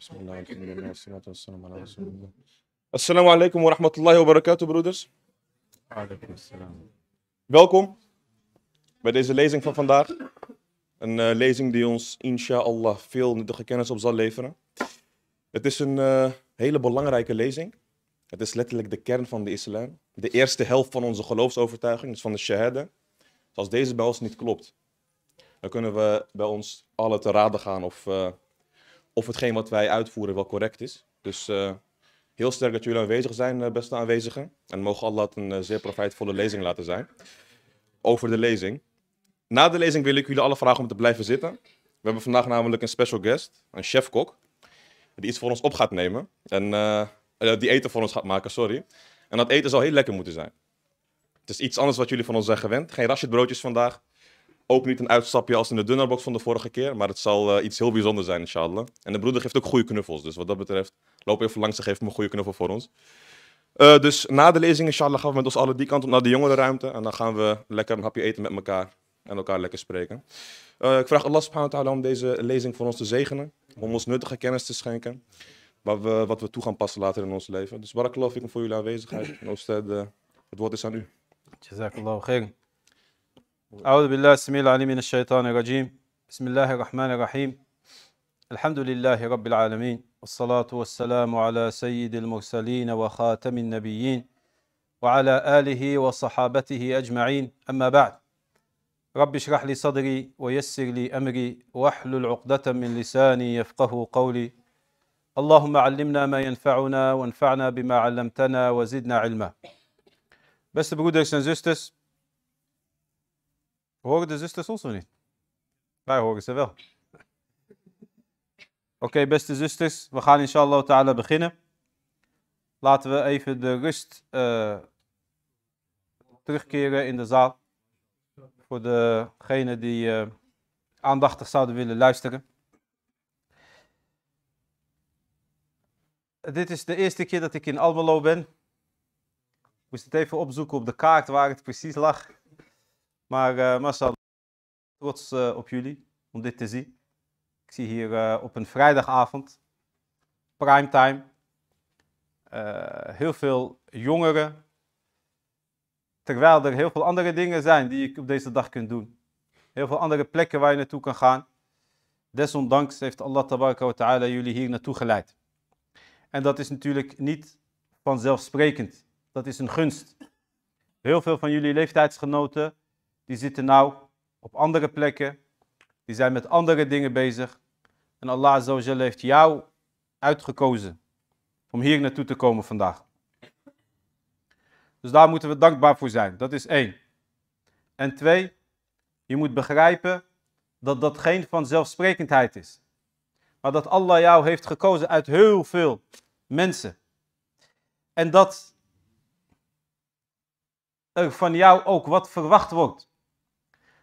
بسم الله والحمد لله والصلاة والسلام على رسول الله السلام عليكم broeders Alaykum assalam Welkom bij deze lezing van vandaag een uh, lezing die ons inshallah veel nuttige kennis op zal leveren Het is een eh, hele belangrijke lezing Het is letterlijk de kern van de islam De eerste helft van onze geloofsovertuiging, dus van de shahada Als deze bij ons niet klopt dan kunnen we bij ons alle te raden gaan of eh, of hetgeen wat wij uitvoeren wel correct is. Dus eh, heel sterk dat jullie aanwezig zijn, eh, beste aanwezigen. En mogen Allah het een eh, zeer profijtvolle lezing laten zijn. Over de lezing. Na de lezing wil ik jullie alle vragen om te blijven zitten. We hebben vandaag namelijk een special guest, een chefkok, die iets voor ons op gaat nemen. En die eten voor ons gaat maken, sorry. En dat eten zal heel lekker moeten zijn. Het is iets anders wat jullie van ons zijn gewend. Geen rasje broodjes vandaag. Ook niet een uitstapje als in de dunnerbox van de vorige keer, maar het zal eh, iets heel bijzonders zijn, inshallah. En de broeder geeft ook goede knuffels, dus wat dat betreft, loop even langs en geeft hem een goede knuffel voor ons. Eh, dus na de lezing, inshallah, gaan we met ons allen die kant op naar de jongerenruimte. En dan gaan we lekker een hapje eten met elkaar en elkaar lekker spreken. Eh, ik vraag Allah subhanahu wa ta'ala om deze lezing voor ons te zegenen. Om ons nuttige kennis te schenken. we, wat we toe gaan passen later in ons leven. Dus barakallahu ik voor jullie aanwezigheid. En het woord is aan u. Jazakallahu khair. أعوذ بالله السميع العليم من الشيطان الرجيم بسم الله الرحمن الرحيم الحمد لله رب العالمين والصلاة والسلام على سيد المرسلين وخاتم النبيين وعلى آله وصحابته أجمعين أما بعد رب اشرح لي صدري ويسر لي أمري واحلل عقدة من لساني يفقه قولي اللهم علمنا ما ينفعنا وانفعنا بما علمتنا وزدنا علما بس broeders en Horen de zusters ons nog niet? Wij horen ze wel. Oké, beste zusters, we gaan inshallah ta'ala beginnen. Laten we even de rust eh, terugkeren in de zaal. Voor degenen die uh, aandachtig zouden willen luisteren. Dit is de eerste keer dat ik in Almelo ben. Ik moest het even opzoeken op de kaart waar het precies lag. Maar uh, eh, mashallah, trots eh, op jullie om dit te zien. Ik zie hier eh, op een vrijdagavond, primetime, heel veel jongeren. Terwijl er heel veel andere dingen zijn die je op deze dag kunt doen. Heel veel andere plekken waar je naartoe kan gaan. Desondanks heeft Allah wa ta'ala jullie hier naartoe geleid. En dat is natuurlijk niet vanzelfsprekend. Dat is een gunst. Heel veel van jullie leeftijdsgenoten die zitten nou op andere plekken. Die zijn met andere dingen bezig. En Allah je heeft jou uitgekozen om hier naartoe te komen vandaag. Dus daar moeten we dankbaar voor zijn. Dat is één. En twee, je moet begrijpen dat dat geen vanzelfsprekendheid is. Maar dat Allah jou heeft gekozen uit heel veel mensen. En dat er van jou ook wat verwacht wordt.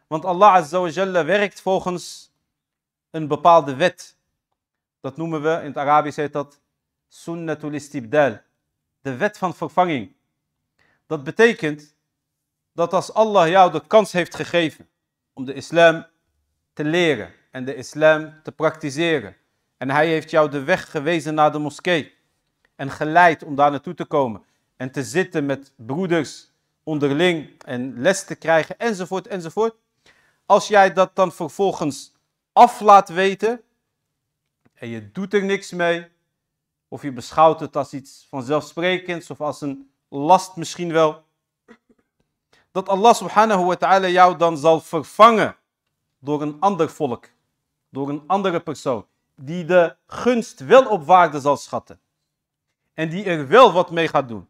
Want Allah Azza werkt volgens een bepaalde wet. Dat noemen we, in het Arabisch heet dat sunnatul istibdal. De wet van vervanging. Dat betekent dat als Allah jou de kans heeft gegeven om de islam te leren en de islam te praktiseren. En hij heeft jou de weg gewezen naar de moskee en geleid om daar naartoe te komen. En te zitten met broeders onderling en les te krijgen enzovoort enzovoort. Als jij dat dan vervolgens af laat weten en je doet er niks mee, of je beschouwt het als iets vanzelfsprekends of als een last misschien wel, dat Allah subhanahu wa ta'ala jou dan zal vervangen door een ander volk, door een andere persoon, die de gunst wel op waarde zal schatten en die er wel wat mee gaat doen.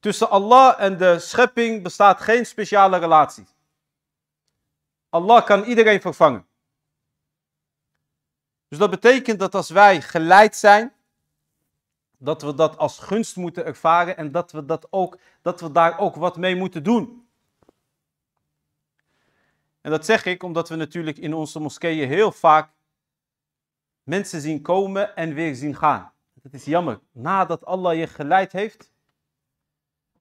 Tussen Allah en de schepping bestaat geen speciale relatie. Allah kan iedereen vervangen. Dus dat betekent dat als wij geleid zijn, dat we dat als gunst moeten ervaren en dat we, dat ook, dat we daar ook wat mee moeten doen. En dat zeg ik omdat we natuurlijk in onze moskeeën heel vaak mensen zien komen en weer zien gaan. Dat is jammer. Nadat Allah je geleid heeft,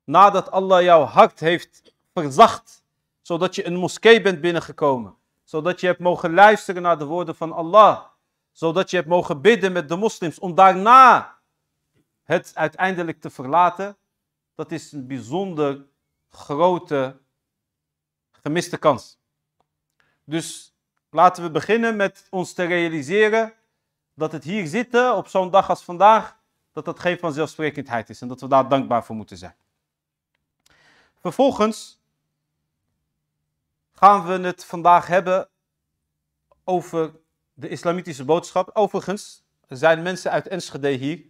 nadat Allah jouw hart heeft verzacht zodat je een moskee bent binnengekomen. Zodat je hebt mogen luisteren naar de woorden van Allah. Zodat je hebt mogen bidden met de moslims. Om daarna het uiteindelijk te verlaten. Dat is een bijzonder grote gemiste kans. Dus laten we beginnen met ons te realiseren dat het hier zitten op zo'n dag als vandaag, dat dat geen vanzelfsprekendheid is en dat we daar dankbaar voor moeten zijn. Vervolgens gaan we het vandaag hebben over de islamitische boodschap. Overigens, er zijn mensen uit Enschede hier.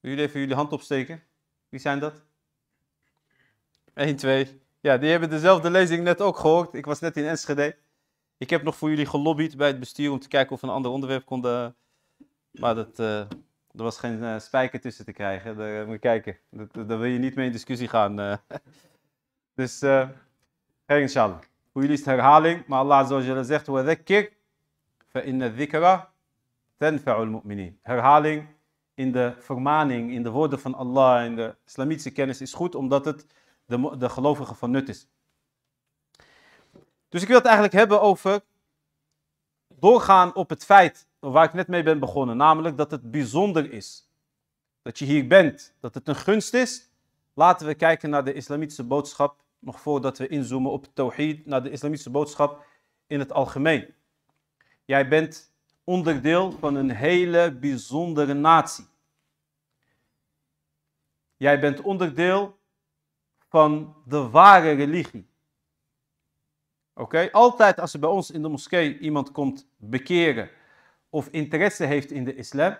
Wil jullie even jullie hand opsteken? Wie zijn dat? 1, 2. Ja, die hebben dezelfde lezing net ook gehoord. Ik was net in Enschede. Ik heb nog voor jullie gelobbyd bij het bestuur om te kijken of we een ander onderwerp konden. Maar dat, eh, er was geen eh, spijker tussen te krijgen. Daar eh, moet je kijken. Daar wil je niet mee in discussie gaan. dus, geen inshallah hoe je is herhaling, maar Allah Azza wa Jalla zegt: وَذَكِّرْ فَإِنَّ الذِّكْرَ تَنْفَعُ الْمُؤْمِنِينَ Herhaling in de vermaning, in de woorden van Allah, in de islamitische kennis is goed, omdat het de, de gelovigen van nut is. Dus ik wil het eigenlijk hebben over doorgaan op het feit waar ik net mee ben begonnen, namelijk dat het bijzonder is. Dat je hier bent, dat het een gunst is. Laten we kijken naar de islamitische boodschap nog voordat we inzoomen op het tawhid, naar de islamitische boodschap in het algemeen. Jij bent onderdeel van een hele bijzondere natie. Jij bent onderdeel van de ware religie. Oké, altijd als er bij ons in de moskee iemand komt bekeren of interesse heeft in de islam,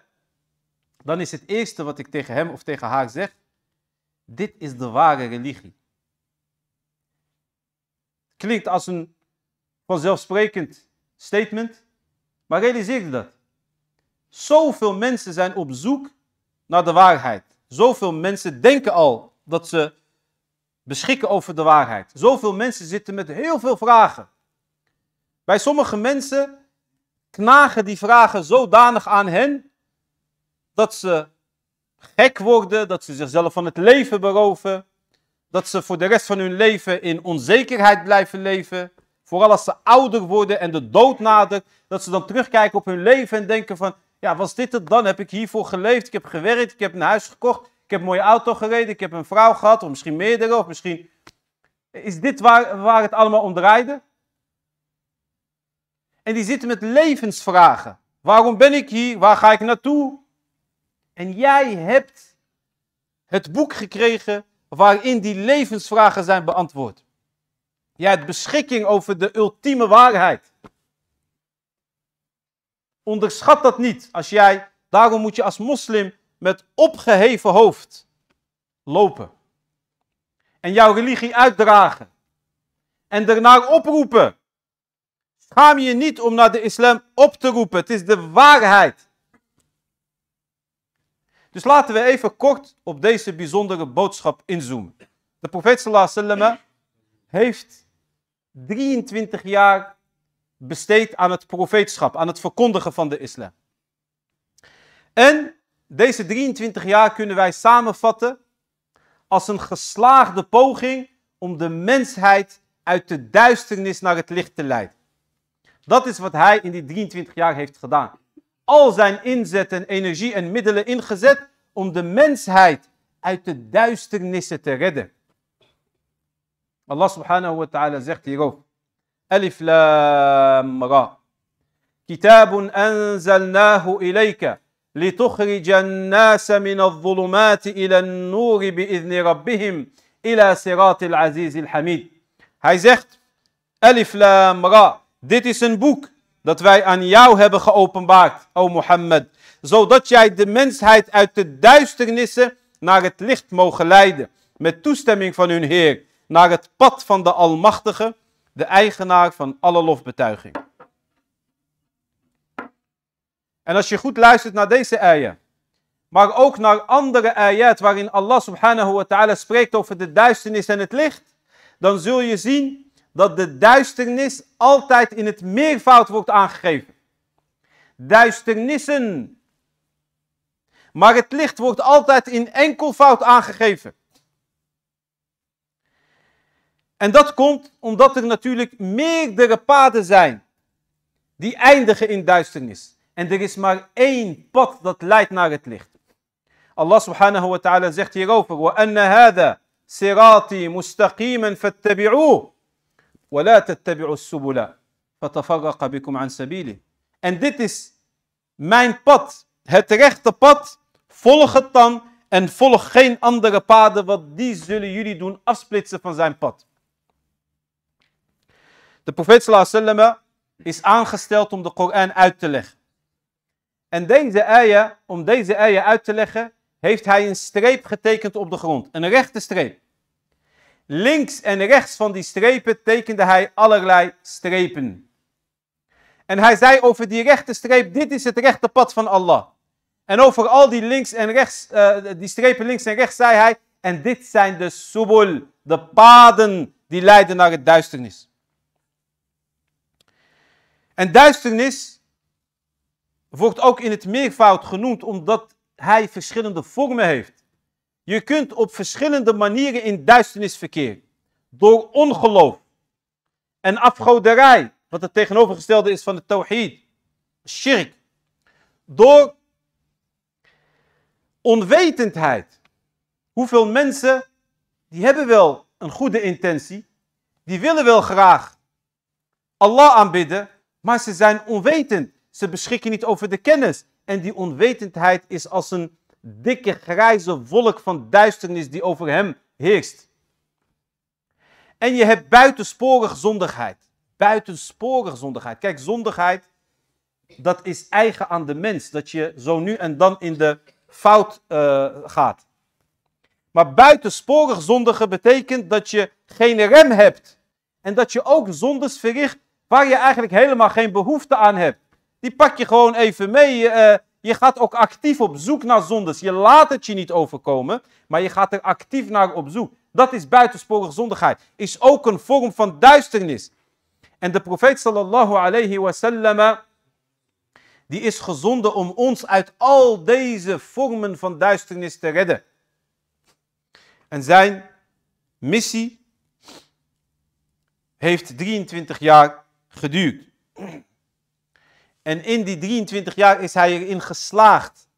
dan is het eerste wat ik tegen hem of tegen haar zeg: dit is de ware religie klinkt als een vanzelfsprekend statement, maar realiseer je dat? Zoveel mensen zijn op zoek naar de waarheid. Zoveel mensen denken al dat ze beschikken over de waarheid. Zoveel mensen zitten met heel veel vragen. Bij sommige mensen knagen die vragen zodanig aan hen dat ze gek worden, dat ze zichzelf van het leven beroven, dat ze voor de rest van hun leven in onzekerheid blijven leven. Vooral als ze ouder worden en de dood nadert, dat ze dan terugkijken op hun leven en denken van, ja, was dit het dan? Heb ik hiervoor geleefd? Ik heb gewerkt, ik heb een huis gekocht, ik heb een mooie auto gereden, ik heb een vrouw gehad, of misschien meerdere, of misschien... Is dit waar, waar het allemaal om draaide? En die zitten met levensvragen. Waarom ben ik hier? Waar ga ik naartoe? En jij hebt het boek gekregen waarin die levensvragen zijn beantwoord. Je hebt beschikking over de ultieme waarheid. Onderschat dat niet. Als jij, daarom moet je als moslim met opgeheven hoofd lopen. En jouw religie uitdragen. En daarnaar oproepen. Schaam je niet om naar de islam op te roepen. Het is de waarheid. Dus laten we even kort op deze bijzondere boodschap inzoomen. De profeet sallallahu heeft 23 jaar besteed aan het profeetschap, aan het verkondigen van de islam. En deze 23 jaar kunnen wij samenvatten als een geslaagde poging om de mensheid uit de duisternis naar het licht te leiden. Dat is wat hij in die 23 jaar heeft gedaan. al zijn inzet en energie en middelen ingezet om de mensheid uit de duisternissen te redden. Allah subhanahu wa ta'ala zegt hierover. Alif lam ra. كتاب أنزلناه إليك لتخرج الناس من الظلمات إلى النور بإذن ربهم إلى صراط العزيز الحميد. هاي زخت ألف لام را. dit is een boek dat wij aan jou hebben geopenbaard, o Mohammed, zodat jij de mensheid uit de duisternissen naar het licht mogen leiden, met toestemming van hun Heer, naar het pad van de Almachtige, de eigenaar van alle lofbetuiging. En als je goed luistert naar deze eieren, maar ook naar andere ayat waarin Allah subhanahu wa ta'ala spreekt over de duisternis en het licht, dan zul je zien dat de duisternis altijd in het meervoud wordt aangegeven. Duisternissen. Maar het licht wordt altijd in enkelvoud aangegeven. En dat komt omdat er natuurlijk meerdere paden zijn die eindigen in duisternis. En er is maar één pad dat leidt naar het licht. Allah subhanahu wa ta'ala zegt hierover: وَأَنَّ anna hadha مُسْتَقِيمًا mustaqiman وَلَا تتبعوا السبل فَتَفَرَّقَ بِكُمْ عن سبيله En dit is mijn pad, het rechte pad. Volg het dan en volg geen andere paden, want die zullen jullie doen afsplitsen van zijn pad. De profeet sallallahu is aangesteld om de Koran uit te leggen. En deze ayah, om deze eieren uit te leggen, heeft hij een streep getekend op de grond. Een rechte streep. Links en rechts van die strepen tekende hij allerlei strepen. En hij zei over die rechte streep, dit is het rechte pad van Allah. En over al die, links en rechts, eh, die strepen links en rechts zei hij, en dit zijn de subul, de paden die leiden naar het duisternis. En duisternis wordt ook in het meervoud genoemd omdat hij verschillende vormen heeft. Je kunt op verschillende manieren in duisternis verkeren. Door ongeloof en afgoderij, wat het tegenovergestelde is van de tawhid, shirk. Door onwetendheid. Hoeveel mensen, die hebben wel een goede intentie, die willen wel graag Allah aanbidden, maar ze zijn onwetend. Ze beschikken niet over de kennis. En die onwetendheid is als een dikke grijze wolk van duisternis die over hem heerst. En je hebt buitensporig zondigheid. Buitensporig zondigheid. Kijk, zondigheid, dat is eigen aan de mens. Dat je zo nu en dan in de fout eh, gaat. Maar buitensporig zondigen betekent dat je geen rem hebt. En dat je ook zondes verricht waar je eigenlijk helemaal geen behoefte aan hebt. Die pak je gewoon even mee. Eh, je gaat ook actief op zoek naar zondes. Je laat het je niet overkomen, maar je gaat er actief naar op zoek. Dat is buitensporige zondigheid. Is ook een vorm van duisternis. En de profeet sallallahu alayhi wasallam, die is gezonden om ons uit al deze vormen van duisternis te redden. En zijn missie heeft 23 jaar geduurd. En in die 23 jaar is hij erin geslaagd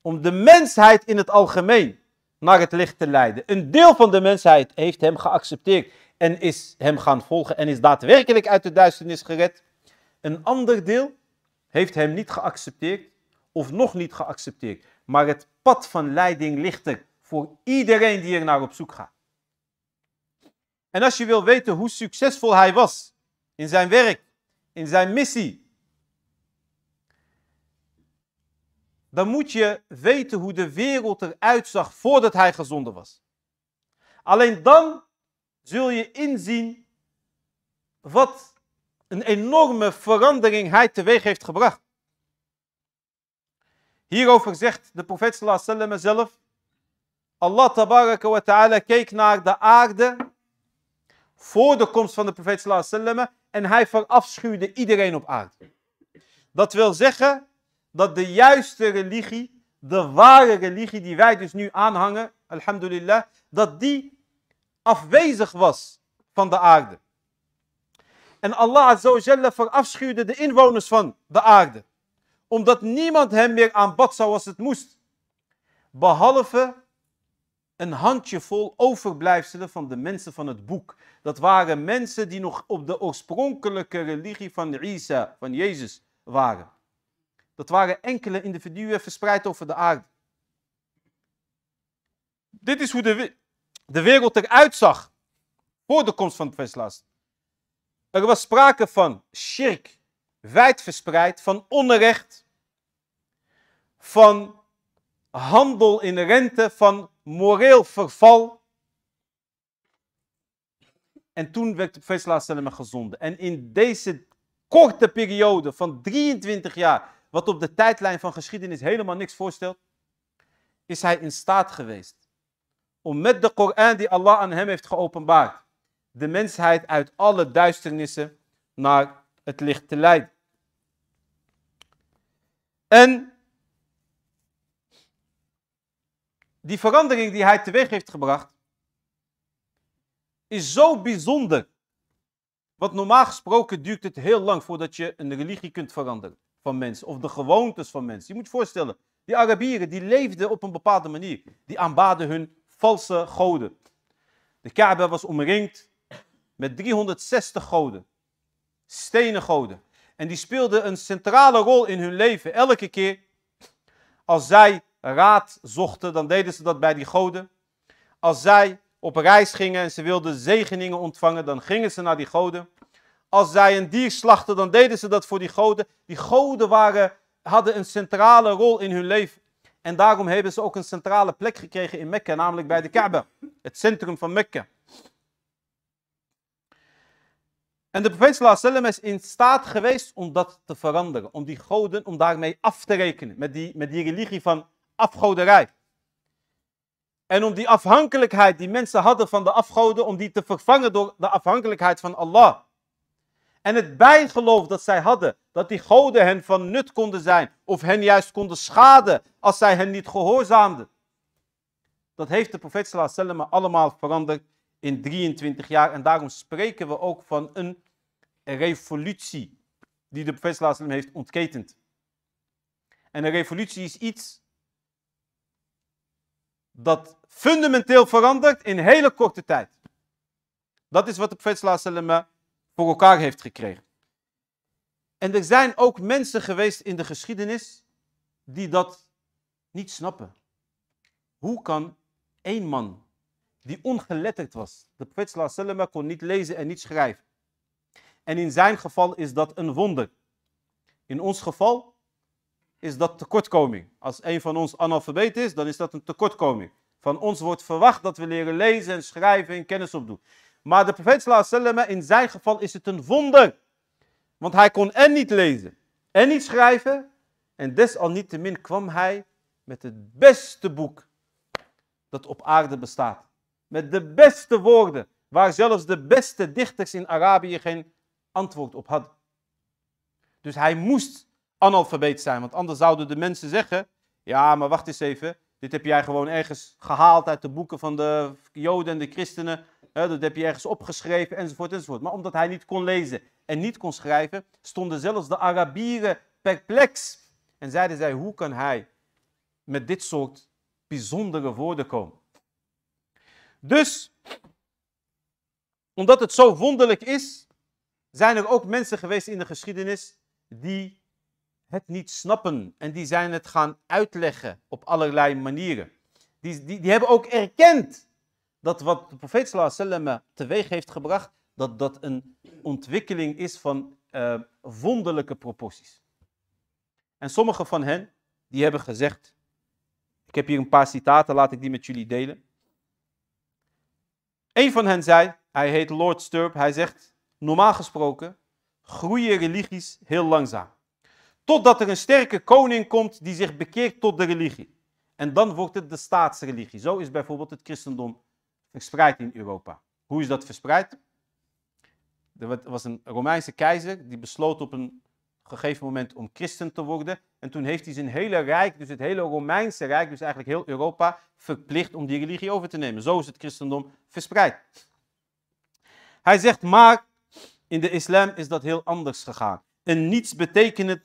om de mensheid in het algemeen naar het licht te leiden. Een deel van de mensheid heeft hem geaccepteerd en is hem gaan volgen en is daadwerkelijk uit de duisternis gered. Een ander deel heeft hem niet geaccepteerd of nog niet geaccepteerd. Maar het pad van leiding ligt er voor iedereen die er naar op zoek gaat. En als je wil weten hoe succesvol hij was in zijn werk, in zijn missie, dan moet je weten hoe de wereld eruit zag voordat hij gezonden was. Alleen dan zul je inzien wat een enorme verandering hij teweeg heeft gebracht. Hierover zegt de profeet sallallahu zelf, Allah tabaraka wa ta'ala keek naar de aarde voor de komst van de profeet sallallahu en hij verafschuwde iedereen op aarde. Dat wil zeggen, dat de juiste religie, de ware religie die wij dus nu aanhangen, alhamdulillah, dat die afwezig was van de aarde. En Allah azawajalla verafschuwde de inwoners van de aarde. Omdat niemand hem meer aanbad zoals het moest. Behalve een handjevol overblijfselen van de mensen van het boek. Dat waren mensen die nog op de oorspronkelijke religie van Isa, van Jezus, waren. Dat waren enkele individuen verspreid over de aarde. Dit is hoe de, de wereld eruit zag voor de komst van het veslas. Er was sprake van shirk, wijd verspreid, van onrecht, van handel in rente, van moreel verval. En toen werd de profeet gezonden. En in deze korte periode van 23 jaar wat op de tijdlijn van geschiedenis helemaal niks voorstelt, is hij in staat geweest om met de Koran die Allah aan hem heeft geopenbaard, de mensheid uit alle duisternissen naar het licht te leiden. En die verandering die hij teweeg heeft gebracht, is zo bijzonder. Want normaal gesproken duurt het heel lang voordat je een religie kunt veranderen van mensen of de gewoontes van mensen. Je moet je voorstellen, die Arabieren die leefden op een bepaalde manier. Die aanbaden hun valse goden. De Kaaba was omringd met 360 goden, stenen goden. En die speelden een centrale rol in hun leven. Elke keer als zij raad zochten, dan deden ze dat bij die goden. Als zij op reis gingen en ze wilden zegeningen ontvangen, dan gingen ze naar die goden als zij een dier slachten, dan deden ze dat voor die goden. Die goden waren, hadden een centrale rol in hun leven. En daarom hebben ze ook een centrale plek gekregen in Mekka, namelijk bij de Kaaba, het centrum van Mekka. En de profeet sallam is in staat geweest om dat te veranderen, om die goden, om daarmee af te rekenen, met die, met die religie van afgoderij. En om die afhankelijkheid die mensen hadden van de afgoden, om die te vervangen door de afhankelijkheid van Allah. En het bijgeloof dat zij hadden, dat die goden hen van nut konden zijn of hen juist konden schaden als zij hen niet gehoorzaamden. Dat heeft de profeet wasallam allemaal veranderd in 23 jaar en daarom spreken we ook van een revolutie die de profeet sallam heeft ontketend. En een revolutie is iets dat fundamenteel verandert in hele korte tijd. Dat is wat de profeet wasallam voor elkaar heeft gekregen. En er zijn ook mensen geweest in de geschiedenis die dat niet snappen. Hoe kan één man die ongeletterd was, de profeet sallallahu kon niet lezen en niet schrijven. En in zijn geval is dat een wonder. In ons geval is dat tekortkoming. Als een van ons analfabeet is, dan is dat een tekortkoming. Van ons wordt verwacht dat we leren lezen en schrijven en kennis opdoen. Maar de profeet sallallahu in zijn geval is het een wonder. Want hij kon en niet lezen en niet schrijven. En desalniettemin kwam hij met het beste boek dat op aarde bestaat. Met de beste woorden, waar zelfs de beste dichters in Arabië geen antwoord op hadden. Dus hij moest analfabeet zijn, want anders zouden de mensen zeggen: ja, maar wacht eens even, dit heb jij gewoon ergens gehaald uit de boeken van de Joden en de christenen dat heb je ergens opgeschreven, enzovoort, enzovoort. Maar omdat hij niet kon lezen en niet kon schrijven, stonden zelfs de Arabieren perplex. En zeiden zij, hoe kan hij met dit soort bijzondere woorden komen? Dus, omdat het zo wonderlijk is, zijn er ook mensen geweest in de geschiedenis die het niet snappen. En die zijn het gaan uitleggen op allerlei manieren. Die, die, die hebben ook erkend dat wat de profeet sallallahu eh, teweeg heeft gebracht, dat dat een ontwikkeling is van uh, wonderlijke proporties. En sommige van hen, die hebben gezegd, ik heb hier een paar citaten, laat ik die met jullie delen. Een van hen zei, hij heet Lord Sturp, hij zegt, normaal gesproken groeien religies heel langzaam. Totdat er een sterke koning komt die zich bekeert tot de religie. En dan wordt het de staatsreligie. Zo is bijvoorbeeld het christendom verspreid in Europa. Hoe is dat verspreid? Er was een Romeinse keizer die besloot op een gegeven moment om christen te worden. En toen heeft hij zijn hele rijk, dus het hele Romeinse rijk, dus eigenlijk heel Europa, verplicht om die religie over te nemen. Zo is het christendom verspreid. Hij zegt maar, in de islam is dat heel anders gegaan. Een nietsbetekenend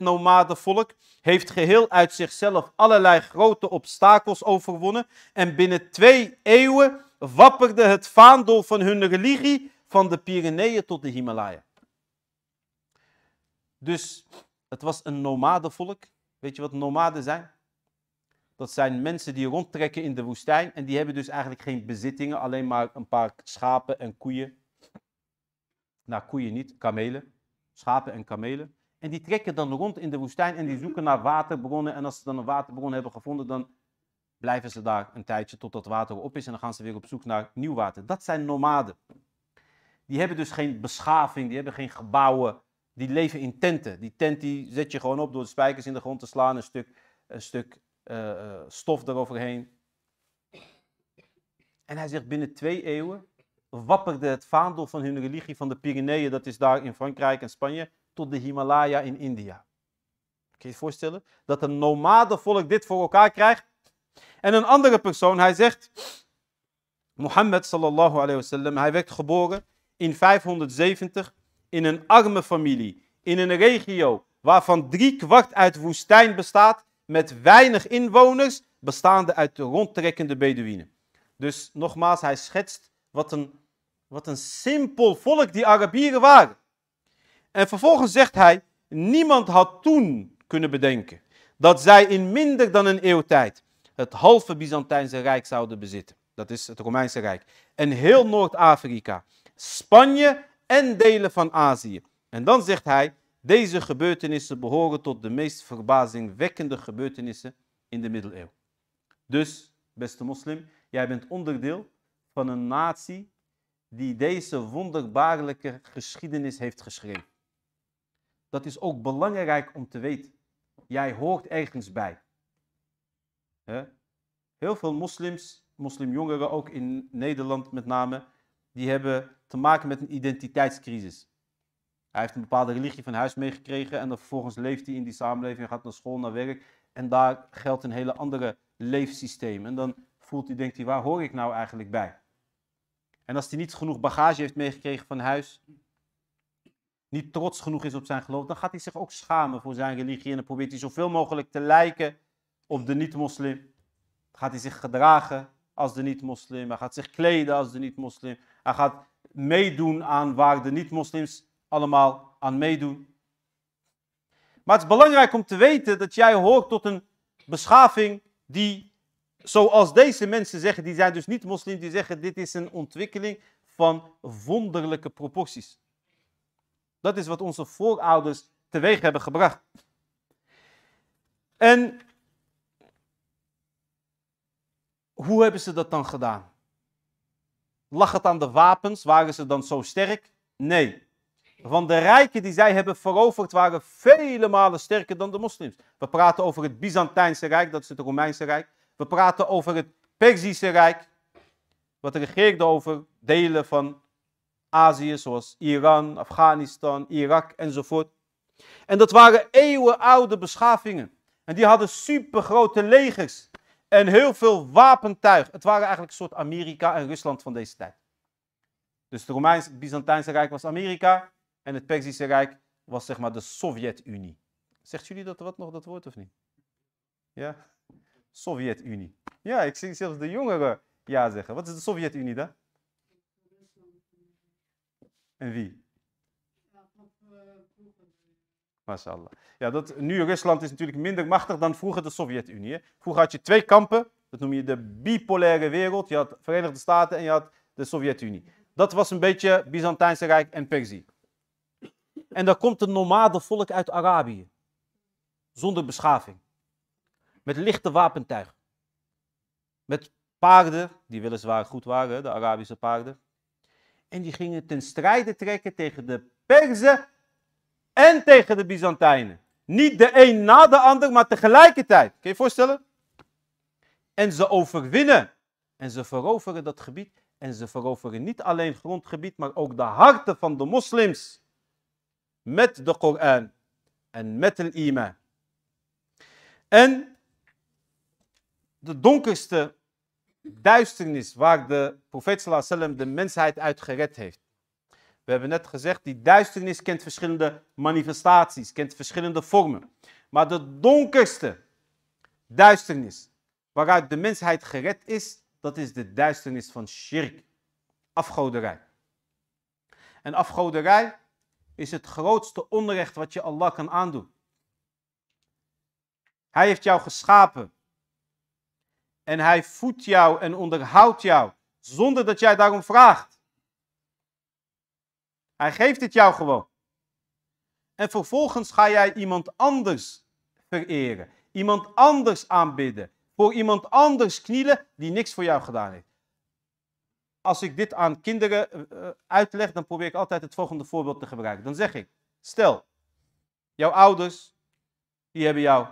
volk heeft geheel uit zichzelf allerlei grote obstakels overwonnen en binnen twee eeuwen wapperde het vaandel van hun religie van de Pyreneeën tot de Himalaya. Dus het was een nomadenvolk. Weet je wat nomaden zijn? Dat zijn mensen die rondtrekken in de woestijn en die hebben dus eigenlijk geen bezittingen, alleen maar een paar schapen en koeien. Nou, koeien niet, kamelen. Schapen en kamelen. En die trekken dan rond in de woestijn en die zoeken naar waterbronnen. En als ze dan een waterbron hebben gevonden, dan blijven ze daar een tijdje totdat water op is en dan gaan ze weer op zoek naar nieuw water. Dat zijn nomaden. Die hebben dus geen beschaving, die hebben geen gebouwen, die leven in tenten. Die tent die zet je gewoon op door de spijkers in de grond te slaan, een stuk, een stuk uh, stof eroverheen. En hij zegt binnen twee eeuwen wapperde het vaandel van hun religie van de Pyreneeën, dat is daar in Frankrijk en Spanje, tot de Himalaya in India. Kun je je voorstellen dat een nomadenvolk dit voor elkaar krijgt en een andere persoon, hij zegt, Mohammed sallallahu alayhi wasallam, hij werd geboren in 570 in een arme familie, in een regio waarvan drie kwart uit woestijn bestaat, met weinig inwoners, bestaande uit de rondtrekkende Bedouinen. Dus nogmaals, hij schetst wat een, wat een simpel volk die Arabieren waren. En vervolgens zegt hij, niemand had toen kunnen bedenken dat zij in minder dan een eeuw tijd het halve Byzantijnse Rijk zouden bezitten. Dat is het Romeinse Rijk. En heel Noord-Afrika, Spanje en delen van Azië. En dan zegt hij, deze gebeurtenissen behoren tot de meest verbazingwekkende gebeurtenissen in de middeleeuwen. Dus, beste moslim, jij bent onderdeel van een natie die deze wonderbaarlijke geschiedenis heeft geschreven. Dat is ook belangrijk om te weten. Jij hoort ergens bij. Heel veel moslims, moslimjongeren ook in Nederland met name, die hebben te maken met een identiteitscrisis. Hij heeft een bepaalde religie van huis meegekregen en dan vervolgens leeft hij in die samenleving, gaat naar school, naar werk. En daar geldt een hele andere leefsysteem. En dan voelt hij, denkt hij, waar hoor ik nou eigenlijk bij? En als hij niet genoeg bagage heeft meegekregen van huis, niet trots genoeg is op zijn geloof, dan gaat hij zich ook schamen voor zijn religie en dan probeert hij zoveel mogelijk te lijken op de niet-moslim. Gaat hij zich gedragen als de niet-moslim. Hij gaat zich kleden als de niet-moslim. Hij gaat meedoen aan waar de niet-moslims allemaal aan meedoen. Maar het is belangrijk om te weten dat jij hoort tot een beschaving die, zoals deze mensen zeggen, die zijn dus niet moslim, die zeggen dit is een ontwikkeling van wonderlijke proporties. Dat is wat onze voorouders teweeg hebben gebracht. En Hoe hebben ze dat dan gedaan? Lag het aan de wapens? Waren ze dan zo sterk? Nee. Want de rijken die zij hebben veroverd waren vele malen sterker dan de moslims. We praten over het Byzantijnse Rijk, dat is het Romeinse Rijk. We praten over het Perzische Rijk, wat regeerde over delen van Azië, zoals Iran, Afghanistan, Irak enzovoort. En dat waren eeuwenoude beschavingen. En die hadden supergrote legers en heel veel wapentuig. Het waren eigenlijk een soort Amerika en Rusland van deze tijd. Dus het Romeins-Byzantijnse Rijk was Amerika en het Perzische Rijk was zeg maar de Sovjet-Unie. Zegt jullie dat wat nog dat woord of niet? Ja? Sovjet-Unie. Ja, ik zie zelfs de jongeren ja zeggen. Wat is de Sovjet-Unie dan? En wie? Mashallah. Ja, dat, nu Rusland is natuurlijk minder machtig dan vroeger de Sovjet-Unie. Vroeger had je twee kampen, dat noem je de bipolaire wereld. Je had Verenigde Staten en je had de Sovjet-Unie. Dat was een beetje Byzantijnse Rijk en Perzië. En dan komt een nomade volk uit Arabië. Zonder beschaving. Met lichte wapentuig. Met paarden, die weliswaar goed waren, de Arabische paarden. En die gingen ten strijde trekken tegen de Perzen en tegen de Byzantijnen. Niet de een na de ander, maar tegelijkertijd. Kun je je voorstellen? En ze overwinnen. En ze veroveren dat gebied. En ze veroveren niet alleen grondgebied, maar ook de harten van de moslims. Met de Koran en met de iman. En de donkerste duisternis waar de profeet wasallam de mensheid uit gered heeft. We hebben net gezegd, die duisternis kent verschillende manifestaties, kent verschillende vormen. Maar de donkerste duisternis waaruit de mensheid gered is, dat is de duisternis van shirk, afgoderij. En afgoderij is het grootste onrecht wat je Allah kan aandoen. Hij heeft jou geschapen en hij voedt jou en onderhoudt jou zonder dat jij daarom vraagt. Hij geeft het jou gewoon. En vervolgens ga jij iemand anders vereren. Iemand anders aanbidden. Voor iemand anders knielen die niks voor jou gedaan heeft. Als ik dit aan kinderen eh, eh, uitleg, dan probeer ik altijd het volgende voorbeeld te gebruiken. Dan zeg ik, stel, jouw ouders, die hebben jou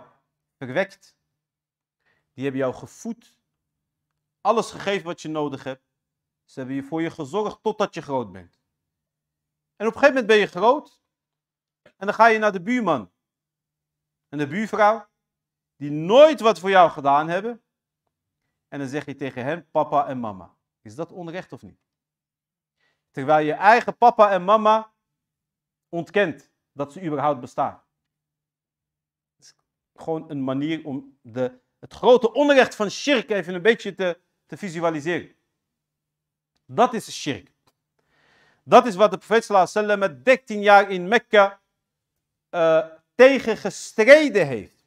verwekt. Die hebben jou gevoed. Alles gegeven wat je nodig hebt. Ze hebben voor je gezorgd totdat je groot bent. En op een gegeven moment ben je groot. En dan ga je naar de buurman. En de buurvrouw. Die nooit wat voor jou gedaan hebben. En dan zeg je tegen hen papa en mama. Is dat onrecht of niet? Terwijl je eigen papa en mama ontkent dat ze überhaupt bestaan. Het is gewoon een manier om de, het grote onrecht van shirk even een beetje te, te visualiseren. Dat is shirk. Dat is wat de profeet sallallahu met 13 jaar in Mekka uh, eh, tegen gestreden heeft.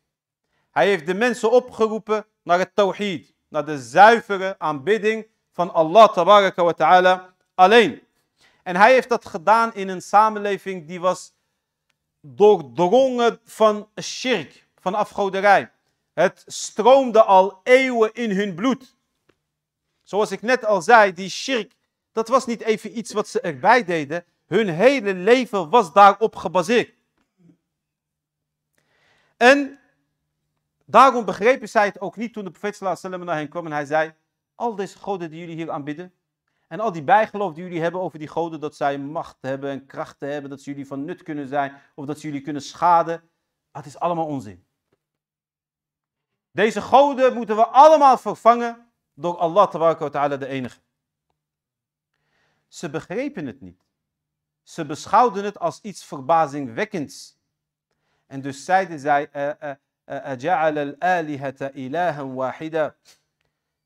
Hij heeft de mensen opgeroepen naar het tawhid, naar de zuivere aanbidding van Allah tabaraka wa ta'ala alleen. En hij heeft dat gedaan in een samenleving die was doordrongen van shirk, van afgoderij. Het stroomde al eeuwen in hun bloed. Zoals ik net al zei, die shirk dat was niet even iets wat ze erbij deden. Hun hele leven was daarop gebaseerd. En daarom begrepen zij het ook niet toen de profeet sallallahu naar hen kwam en hij zei, al deze goden die jullie hier aanbidden, en al die bijgeloof die jullie hebben over die goden, dat zij macht hebben en krachten hebben, dat ze jullie van nut kunnen zijn of dat ze jullie kunnen schaden, Het is allemaal onzin. Deze goden moeten we allemaal vervangen door Allah ta'ala de enige. Ze begrepen het niet. Ze beschouwden het als iets verbazingwekkends. En dus zeiden zij, eh, eh, eh,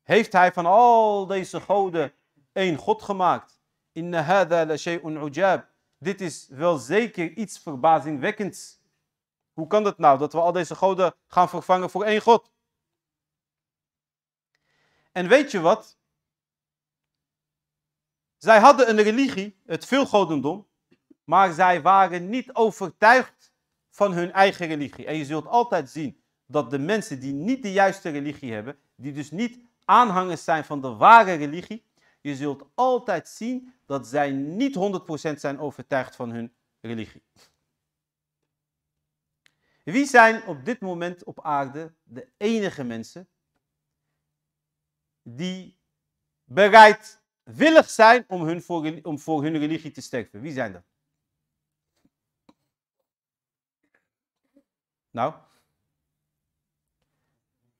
heeft hij van al deze goden één God gemaakt? Dit is wel zeker iets verbazingwekkends. Hoe kan dat nou, dat we al deze goden gaan vervangen voor één God? En weet je wat? Zij hadden een religie, het veelgodendom, maar zij waren niet overtuigd van hun eigen religie. En je zult altijd zien dat de mensen die niet de juiste religie hebben, die dus niet aanhangers zijn van de ware religie, je zult altijd zien dat zij niet 100% zijn overtuigd van hun religie. Wie zijn op dit moment op aarde de enige mensen die bereid willig zijn om, hun voor, om voor hun religie te sterven. Wie zijn dat? Nou,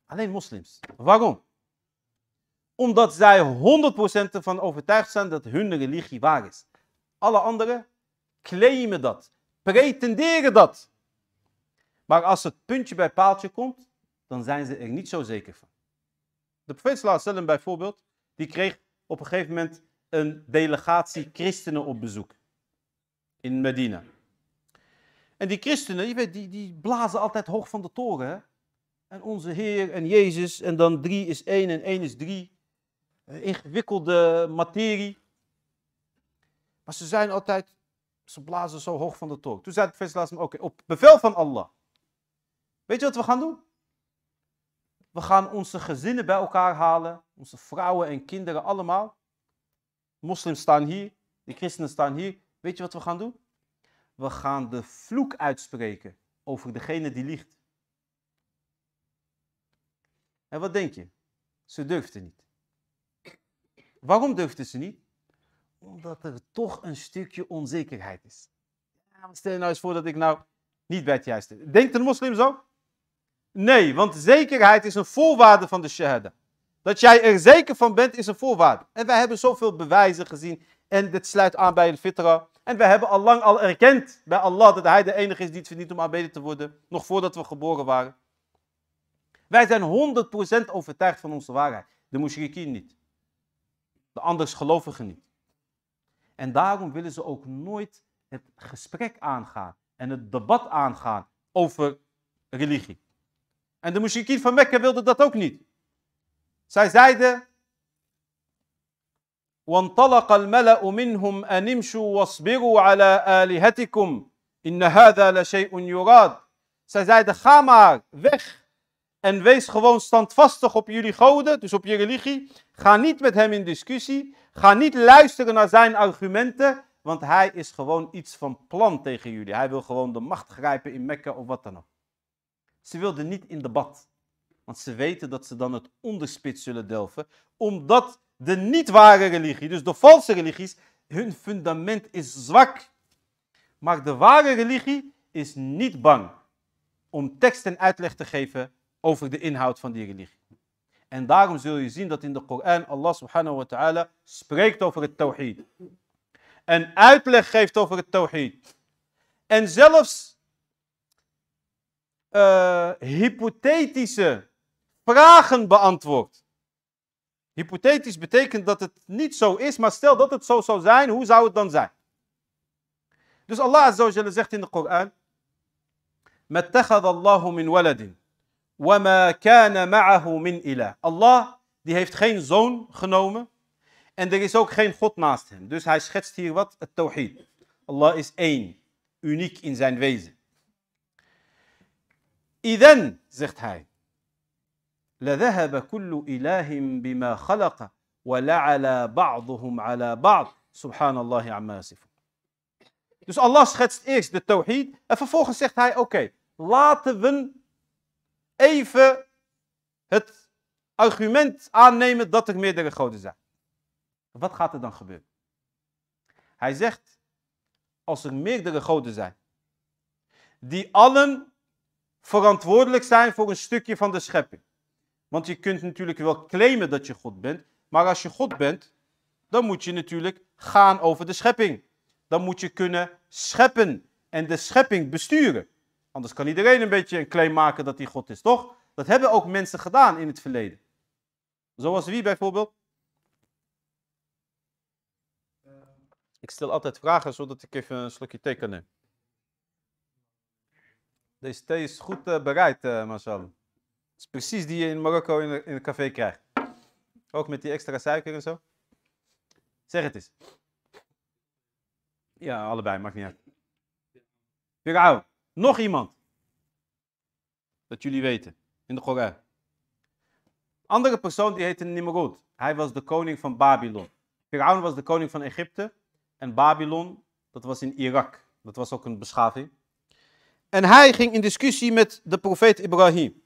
alleen moslims. Waarom? Omdat zij 100% ervan overtuigd zijn dat hun religie waar is. Alle anderen claimen dat, pretenderen dat. Maar als het puntje bij paaltje komt, dan zijn ze er niet zo zeker van. De profeet sallam bijvoorbeeld, die kreeg op een gegeven moment een delegatie christenen op bezoek in Medina. En die christenen, je weet, die, die blazen altijd hoog van de toren. Hè? En onze Heer en Jezus en dan drie is één en één is drie. Eh, ingewikkelde materie. Maar ze zijn altijd, ze blazen zo hoog van de toren. Toen zei de verslaas oké, op bevel van Allah. Weet je wat we gaan doen? We gaan onze gezinnen bij elkaar halen, onze vrouwen en kinderen allemaal. Moslims staan hier, de christenen staan hier. Weet je wat we gaan doen? We gaan de vloek uitspreken over degene die liegt. En wat denk je? Ze durfden niet. Waarom durfden ze niet? Omdat er toch een stukje onzekerheid is. stel je nou eens voor dat ik nou niet bij het juiste. Denkt een moslim zo? Nee, want zekerheid is een voorwaarde van de shahada. Dat jij er zeker van bent is een voorwaarde. En wij hebben zoveel bewijzen gezien. En dit sluit aan bij al-fitra. En we hebben al lang al erkend bij Allah dat hij de enige is die het verdient om aanbeden te worden. Nog voordat we geboren waren. Wij zijn 100% overtuigd van onze waarheid. De mushrikien niet. De anders gelovigen niet. En daarom willen ze ook nooit het gesprek aangaan en het debat aangaan over religie. En de muzikiet van Mekka wilde dat ook niet. Zij zeiden, وانطلق الملأ منهم أن امشوا واصبروا على آلهتكم إن هذا لشيء يراد Zij zeiden, ga maar weg en wees gewoon standvastig op jullie goden, dus op je religie. Ga niet met hem in discussie, ga niet luisteren naar zijn argumenten, want hij is gewoon iets van plan tegen jullie. Hij wil gewoon de macht grijpen in Mekka of wat dan ook. Ze wilden niet in debat. Want ze weten dat ze dan het onderspit zullen delven. Omdat de niet-ware religie, dus de valse religies, hun fundament is zwak. Maar de ware religie is niet bang om tekst en uitleg te geven over de inhoud van die religie. En daarom zul je zien dat in de Koran Allah subhanahu wa ta'ala spreekt over het tawhid. En uitleg geeft over het tawhid. En zelfs eh, hypothetische vragen beantwoord. Hypothetisch betekent dat het niet zo is, maar stel dat het zo zou zijn, hoe zou het dan zijn? Dus Allah Azza zegt in de Koran: Allah min waladin, wama kana ma'ahu min ilah. Allah die heeft geen zoon genomen en er is ook geen God naast hem. Dus hij schetst hier wat? Het tawhid. Allah is één, uniek in zijn wezen. Iden, zegt hij. لذهب كل إله بما خلق ولعل بعضهم على بعض سبحان الله عما يصفون Dus Allah schetst eerst de tawhid en vervolgens zegt hij oké laten we even het argument aannemen dat er meerdere goden zijn. Wat gaat er dan gebeuren? Hij zegt als er meerdere goden zijn die allen verantwoordelijk zijn voor een stukje van de schepping. Want je kunt natuurlijk wel claimen dat je God bent, maar als je God bent, dan moet je natuurlijk gaan over de schepping. Dan moet je kunnen scheppen en de schepping besturen. Anders kan iedereen een beetje een claim maken dat hij God is, toch? Dat hebben ook mensen gedaan in het verleden. Zoals wie bijvoorbeeld? Ik stel altijd vragen zodat ik even een slokje thee kan nemen. Deze thee is goed eh, bereid, uh, Marcel. Het is precies die je in Marokko in, in café krijgt. Ook met die extra suiker en zo. Zeg het eens. Ja, allebei, maakt niet uit. nog iemand. Dat jullie weten, in de Koran. Andere persoon die heette Nimrod. Hij was de koning van Babylon. Firaun was de koning van Egypte. En Babylon, dat was in Irak. Dat was ook een beschaving. En hij ging in discussie met de profeet Ibrahim.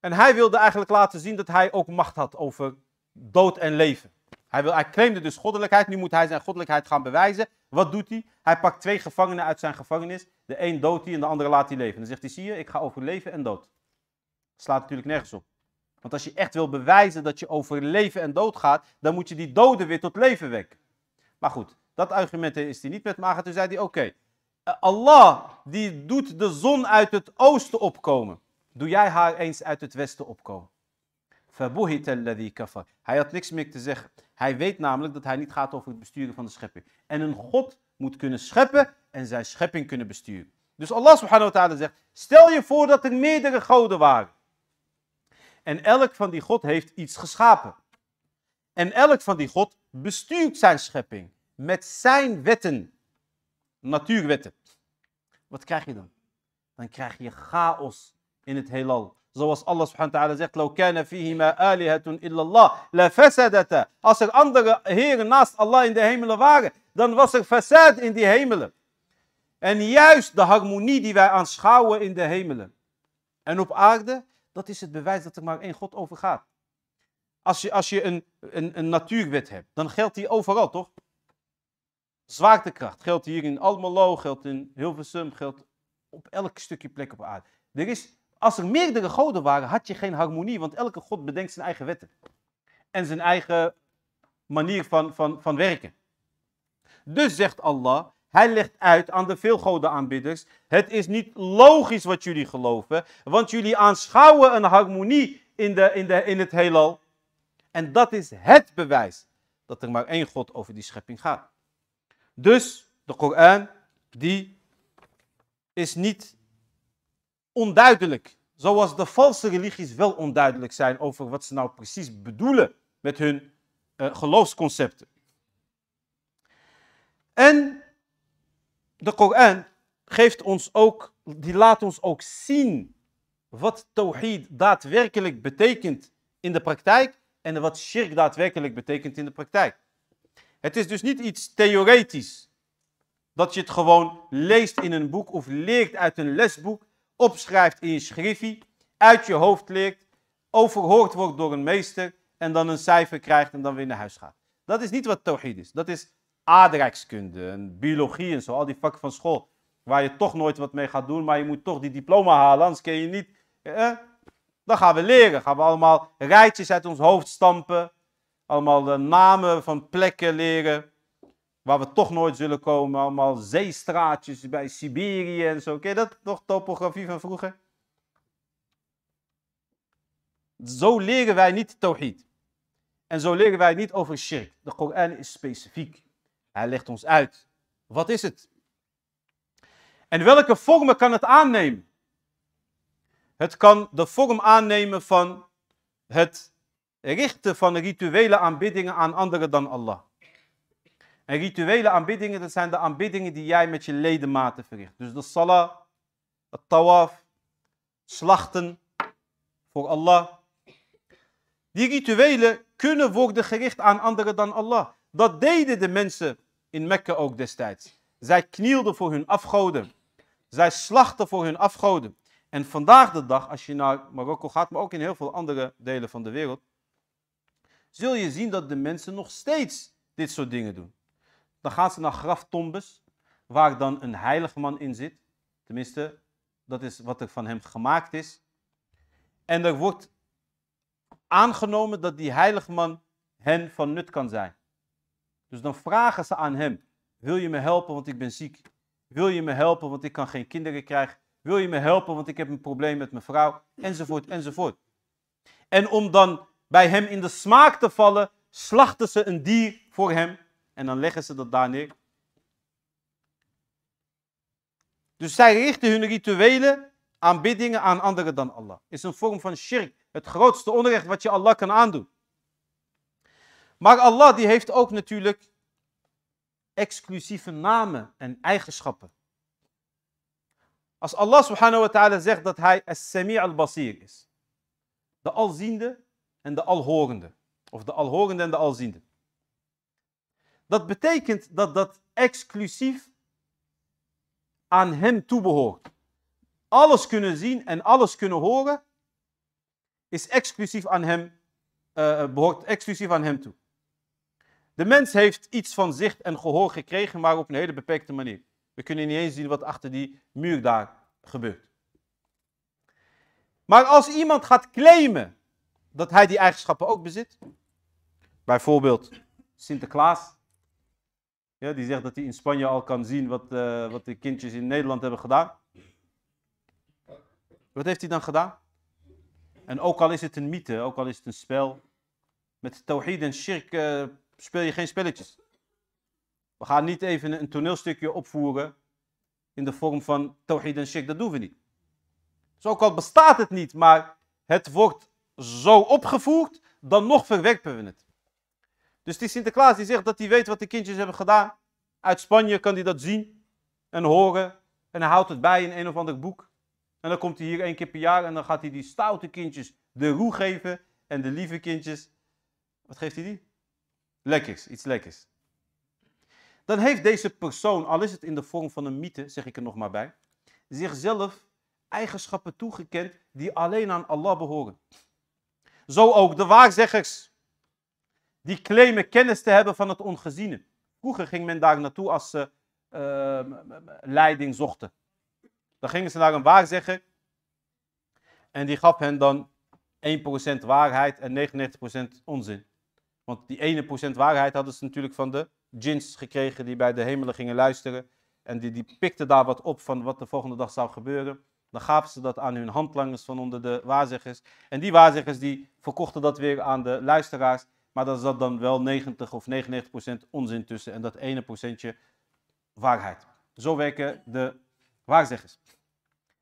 En hij wilde eigenlijk laten zien dat hij ook macht had over dood en leven. Hij, wil, hij claimde dus goddelijkheid. Nu moet hij zijn goddelijkheid gaan bewijzen. Wat doet hij? Hij pakt twee gevangenen uit zijn gevangenis. De een doodt hij en de andere laat hij leven. Dan zegt hij, zie je, ik ga over leven en dood. slaat natuurlijk nergens op. Want als je echt wil bewijzen dat je over leven en dood gaat, dan moet je die doden weer tot leven wekken. Maar goed, dat argument is hij niet met mager, Toen zei hij, oké, eh, Allah die doet de zon uit het oosten opkomen. Doe jij haar eens uit het westen opkomen. Hij had niks meer te zeggen. Hij weet namelijk dat hij niet gaat over het besturen van de schepping. En een God moet kunnen scheppen en zijn schepping kunnen besturen. Dus Allah subhanahu wa ta'ala zegt, stel je voor dat er meerdere goden waren. En elk van die God heeft iets geschapen. En elk van die God bestuurt zijn schepping met zijn wetten natuurwetten. Wat krijg je dan? Dan krijg je chaos in het heelal. Zoals Allah subhanahu wa ta'ala zegt, Als er andere heren naast Allah in de hemelen waren, dan was er fasad in die hemelen. En juist de harmonie die wij aanschouwen in de hemelen en op aarde, dat is het bewijs dat er maar één God over gaat. Als je, als je een, een natuurwet hebt, dan geldt die overal, toch? zwaartekracht geldt hier in Almelo, geldt in Hilversum, geldt op elk stukje plek op aarde. Er is, als er meerdere goden waren, had je geen harmonie, want elke god bedenkt zijn eigen wetten. En zijn eigen manier van, van, van werken. Dus zegt Allah, hij legt uit aan de aanbidders: het is niet logisch wat jullie geloven, want jullie aanschouwen een harmonie in, de, in, de, in het heelal. En dat is het bewijs dat er maar één God over die schepping gaat. Dus de Koran, die is niet onduidelijk. Zoals de valse religies wel onduidelijk zijn over wat ze nou precies bedoelen met hun uh, geloofsconcepten. En de Koran geeft ons ook, die laat ons ook zien wat tawhid daadwerkelijk betekent in de praktijk en wat shirk daadwerkelijk betekent in de praktijk. Het is dus niet iets theoretisch. Dat je het gewoon leest in een boek of leert uit een lesboek, opschrijft in je schriftie, uit je hoofd leert, overhoord wordt door een meester en dan een cijfer krijgt en dan weer naar huis gaat. Dat is niet wat tawhid is. Dat is aardrijkskunde en biologie en zo, al die vakken van school. Waar je toch nooit wat mee gaat doen, maar je moet toch die diploma halen, anders kun je niet... Dan gaan we leren, gaan we allemaal rijtjes uit ons hoofd stampen allemaal de namen van plekken leren waar we toch nooit zullen komen. Allemaal zeestraatjes bij Siberië en zo. Ken je dat toch, topografie van vroeger? Zo leren wij niet tawhid. En zo leren wij niet over shirk. De Koran is specifiek. Hij legt ons uit. Wat is het? En welke vormen kan het aannemen? Het kan de vorm aannemen van het richten van rituele aanbiddingen aan anderen dan Allah. En rituele aanbiddingen, dat zijn de aanbiddingen die jij met je ledematen verricht. Dus de salah, het tawaf, slachten voor Allah. Die rituelen kunnen worden gericht aan anderen dan Allah. Dat deden de mensen in Mekka ook destijds. Zij knielden voor hun afgoden. Zij slachten voor hun afgoden. En vandaag de dag, als je naar Marokko gaat, maar ook in heel veel andere delen van de wereld, zul je zien dat de mensen nog steeds dit soort dingen doen. Dan gaan ze naar graftombes, waar dan een heilig man in zit. Tenminste, dat is wat er van hem gemaakt is. En er wordt aangenomen dat die heilige man hen van nut kan zijn. Dus dan vragen ze aan hem: Wil je me helpen, want ik ben ziek? Wil je me helpen, want ik kan geen kinderen krijgen? Wil je me helpen, want ik heb een probleem met mijn vrouw? Enzovoort, enzovoort. En om dan bij hem in de smaak te vallen, slachten ze een dier voor hem en dan leggen ze dat daar neer. Dus zij richten hun rituelen, aanbiddingen aan anderen dan Allah. Is een vorm van shirk, het grootste onrecht wat je Allah kan aandoen. Maar Allah die heeft ook natuurlijk exclusieve namen en eigenschappen. Als Allah subhanahu wa ta'ala zegt dat hij as-sami' al-basir is. De alziende, en de Alhorende. Of de Alhorende en de Alziende. Dat betekent dat dat exclusief aan hem toebehoort. Alles kunnen zien en alles kunnen horen is exclusief aan hem, eh, eh, behoort exclusief aan hem toe. De mens heeft iets van zicht en gehoor gekregen, maar op een hele beperkte manier. We kunnen niet eens zien wat achter die muur daar gebeurt. Maar als iemand gaat claimen dat hij die eigenschappen ook bezit. Bijvoorbeeld Sinterklaas. Ja, die zegt dat hij in Spanje al kan zien wat, eh, wat de kindjes in Nederland hebben gedaan. Wat heeft hij dan gedaan? En ook al is het een mythe, ook al is het een spel. Met tawhid en shirk eh, speel je geen spelletjes. We gaan niet even een toneelstukje opvoeren in de vorm van tawhid en shirk. Dat doen we niet. Dus ook al bestaat het niet, maar het wordt zo opgevoerd, dan nog verwerpen we het. Dus die Sinterklaas die zegt dat hij weet wat de kindjes hebben gedaan. Uit Spanje kan hij dat zien en horen. En hij houdt het bij in een of ander boek. En dan komt hij hier één keer per jaar en dan gaat hij die stoute kindjes de roe geven. En de lieve kindjes, wat geeft hij die? Lekkers, iets lekkers. Dan heeft deze persoon, al is het in de vorm van een mythe, zeg ik er nog maar bij, zichzelf eigenschappen toegekend die alleen aan Allah behoren. Zo ook de waarzeggers, die claimen kennis te hebben van het ongeziene. Vroeger ging men daar naartoe als ze ehm, leiding zochten. Dan gingen ze naar een waarzegger en die gaf hen dan 1% waarheid en 99% onzin. Want die 1% waarheid hadden ze natuurlijk van de jins gekregen die bij de hemelen gingen luisteren. En die, die pikten daar wat op van wat de volgende dag zou gebeuren. Dan gaven ze dat aan hun handlangers van onder de waarzeggers. En die waarzeggers die verkochten dat weer aan de luisteraars. Maar dan zat dan wel 90 of 99 procent onzin tussen en dat ene procentje waarheid. Zo werken de waarzeggers.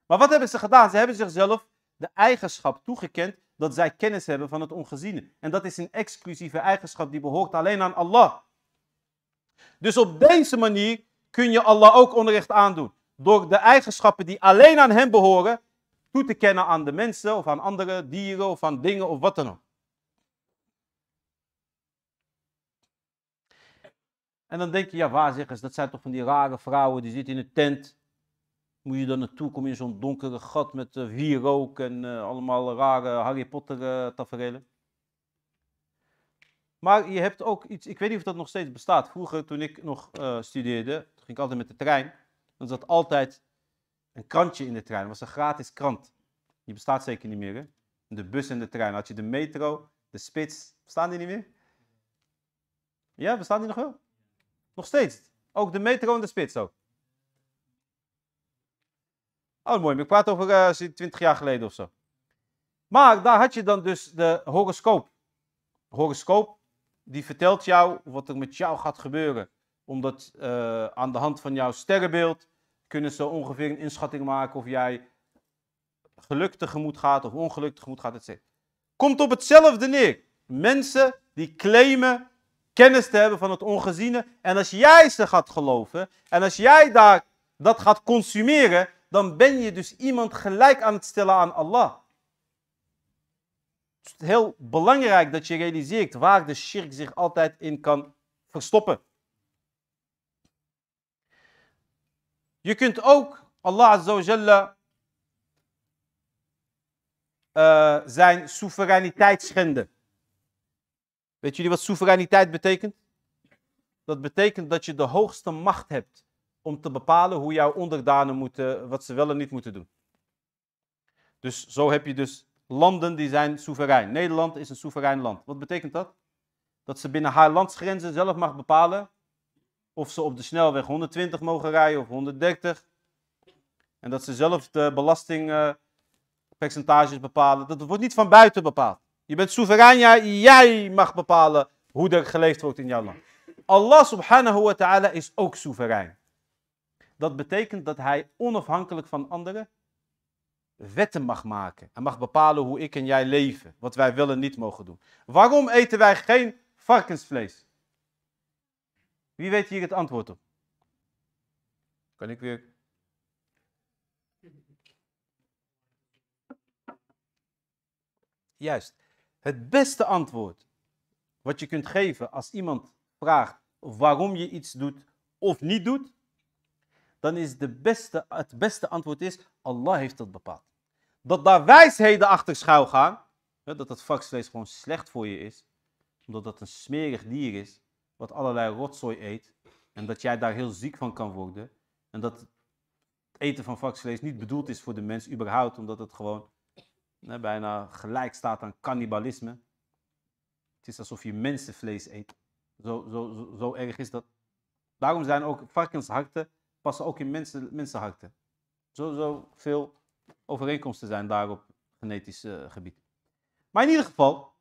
Maar wat hebben ze gedaan? Ze hebben zichzelf de eigenschap toegekend dat zij kennis hebben van het ongeziene. En dat is een exclusieve eigenschap die behoort alleen aan Allah. Dus op deze manier kun je Allah ook onrecht aandoen door de eigenschappen die alleen aan hem behoren, toe te kennen aan de mensen of aan andere dieren of aan dingen of wat dan ook. En dan denk je, ja waar eens, dat zijn toch van die rare vrouwen, die zitten in een tent. Moet je dan naartoe, komen in zo'n donkere gat met vier eh, rook en eh, allemaal rare Harry Potter uh, tafereelen. Maar je hebt ook iets, ik weet niet of dat nog steeds bestaat. Vroeger, toen ik nog studeerde, ging ik altijd met de trein dan zat altijd een krantje in de trein. Dat was een gratis krant. Die bestaat zeker niet meer, hè? De bus en de trein. Had je de metro, de spits. Bestaan die niet meer? Ja, bestaan die nog wel? Nog steeds. Ook de metro en de spits ook. Oh, mooi. Ik praat over 20 eh, jaar geleden of zo. Maar daar had je dan dus de horoscoop. Horoscoop, die vertelt jou wat er met jou gaat gebeuren. Omdat eh, aan de hand van jouw sterrenbeeld kunnen ze ongeveer een inschatting maken of jij geluk tegemoet gaat of ongeluk tegemoet gaat, etc. Komt op hetzelfde neer. Mensen die claimen kennis te hebben van het ongeziene. En als jij ze gaat geloven en als jij daar, dat gaat consumeren, dan ben je dus iemand gelijk aan het stellen aan Allah. Het is heel belangrijk dat je realiseert waar de shirk zich altijd in kan verstoppen. Je kunt ook Allah Azza uh, zijn soevereiniteit schenden. Weet jullie wat soevereiniteit betekent? Dat betekent dat je de hoogste macht hebt om te bepalen hoe jouw onderdanen moeten, wat ze wel en niet moeten doen. Dus zo heb je dus landen die zijn soeverein. Nederland is een soeverein land. Wat betekent dat? Dat ze binnen haar landsgrenzen zelf mag bepalen of ze op de snelweg 120 mogen rijden of 130. En dat ze zelf de belastingpercentages bepalen. Dat wordt niet van buiten bepaald. Je bent soeverein, jij mag bepalen hoe er geleefd wordt in jouw land. Allah subhanahu wa ta'ala is ook soeverein. Dat betekent dat hij onafhankelijk van anderen wetten mag maken. En mag bepalen hoe ik en jij leven. Wat wij willen niet mogen doen. Waarom eten wij geen varkensvlees? Wie weet hier het antwoord op? Kan ik weer. Juist. Het beste antwoord wat je kunt geven als iemand vraagt waarom je iets doet of niet doet, dan is de beste, het beste antwoord is, Allah heeft dat bepaald. Dat daar wijsheden achter schuil gaan, dat dat varkensvlees gewoon slecht voor je is, omdat dat een smerig dier is, wat allerlei rotzooi eet. En dat jij daar heel ziek van kan worden. En dat het eten van varkensvlees niet bedoeld is voor de mens überhaupt, omdat het gewoon bijna gelijk staat aan cannibalisme. Het is alsof je mensenvlees eet. Zo, zo, zo, erg is dat. Daarom zijn ook varkensharten, passen ook in mensen, mensenharten. Zo, zo veel overeenkomsten zijn daar op genetisch eh, gebied. Maar in ieder geval,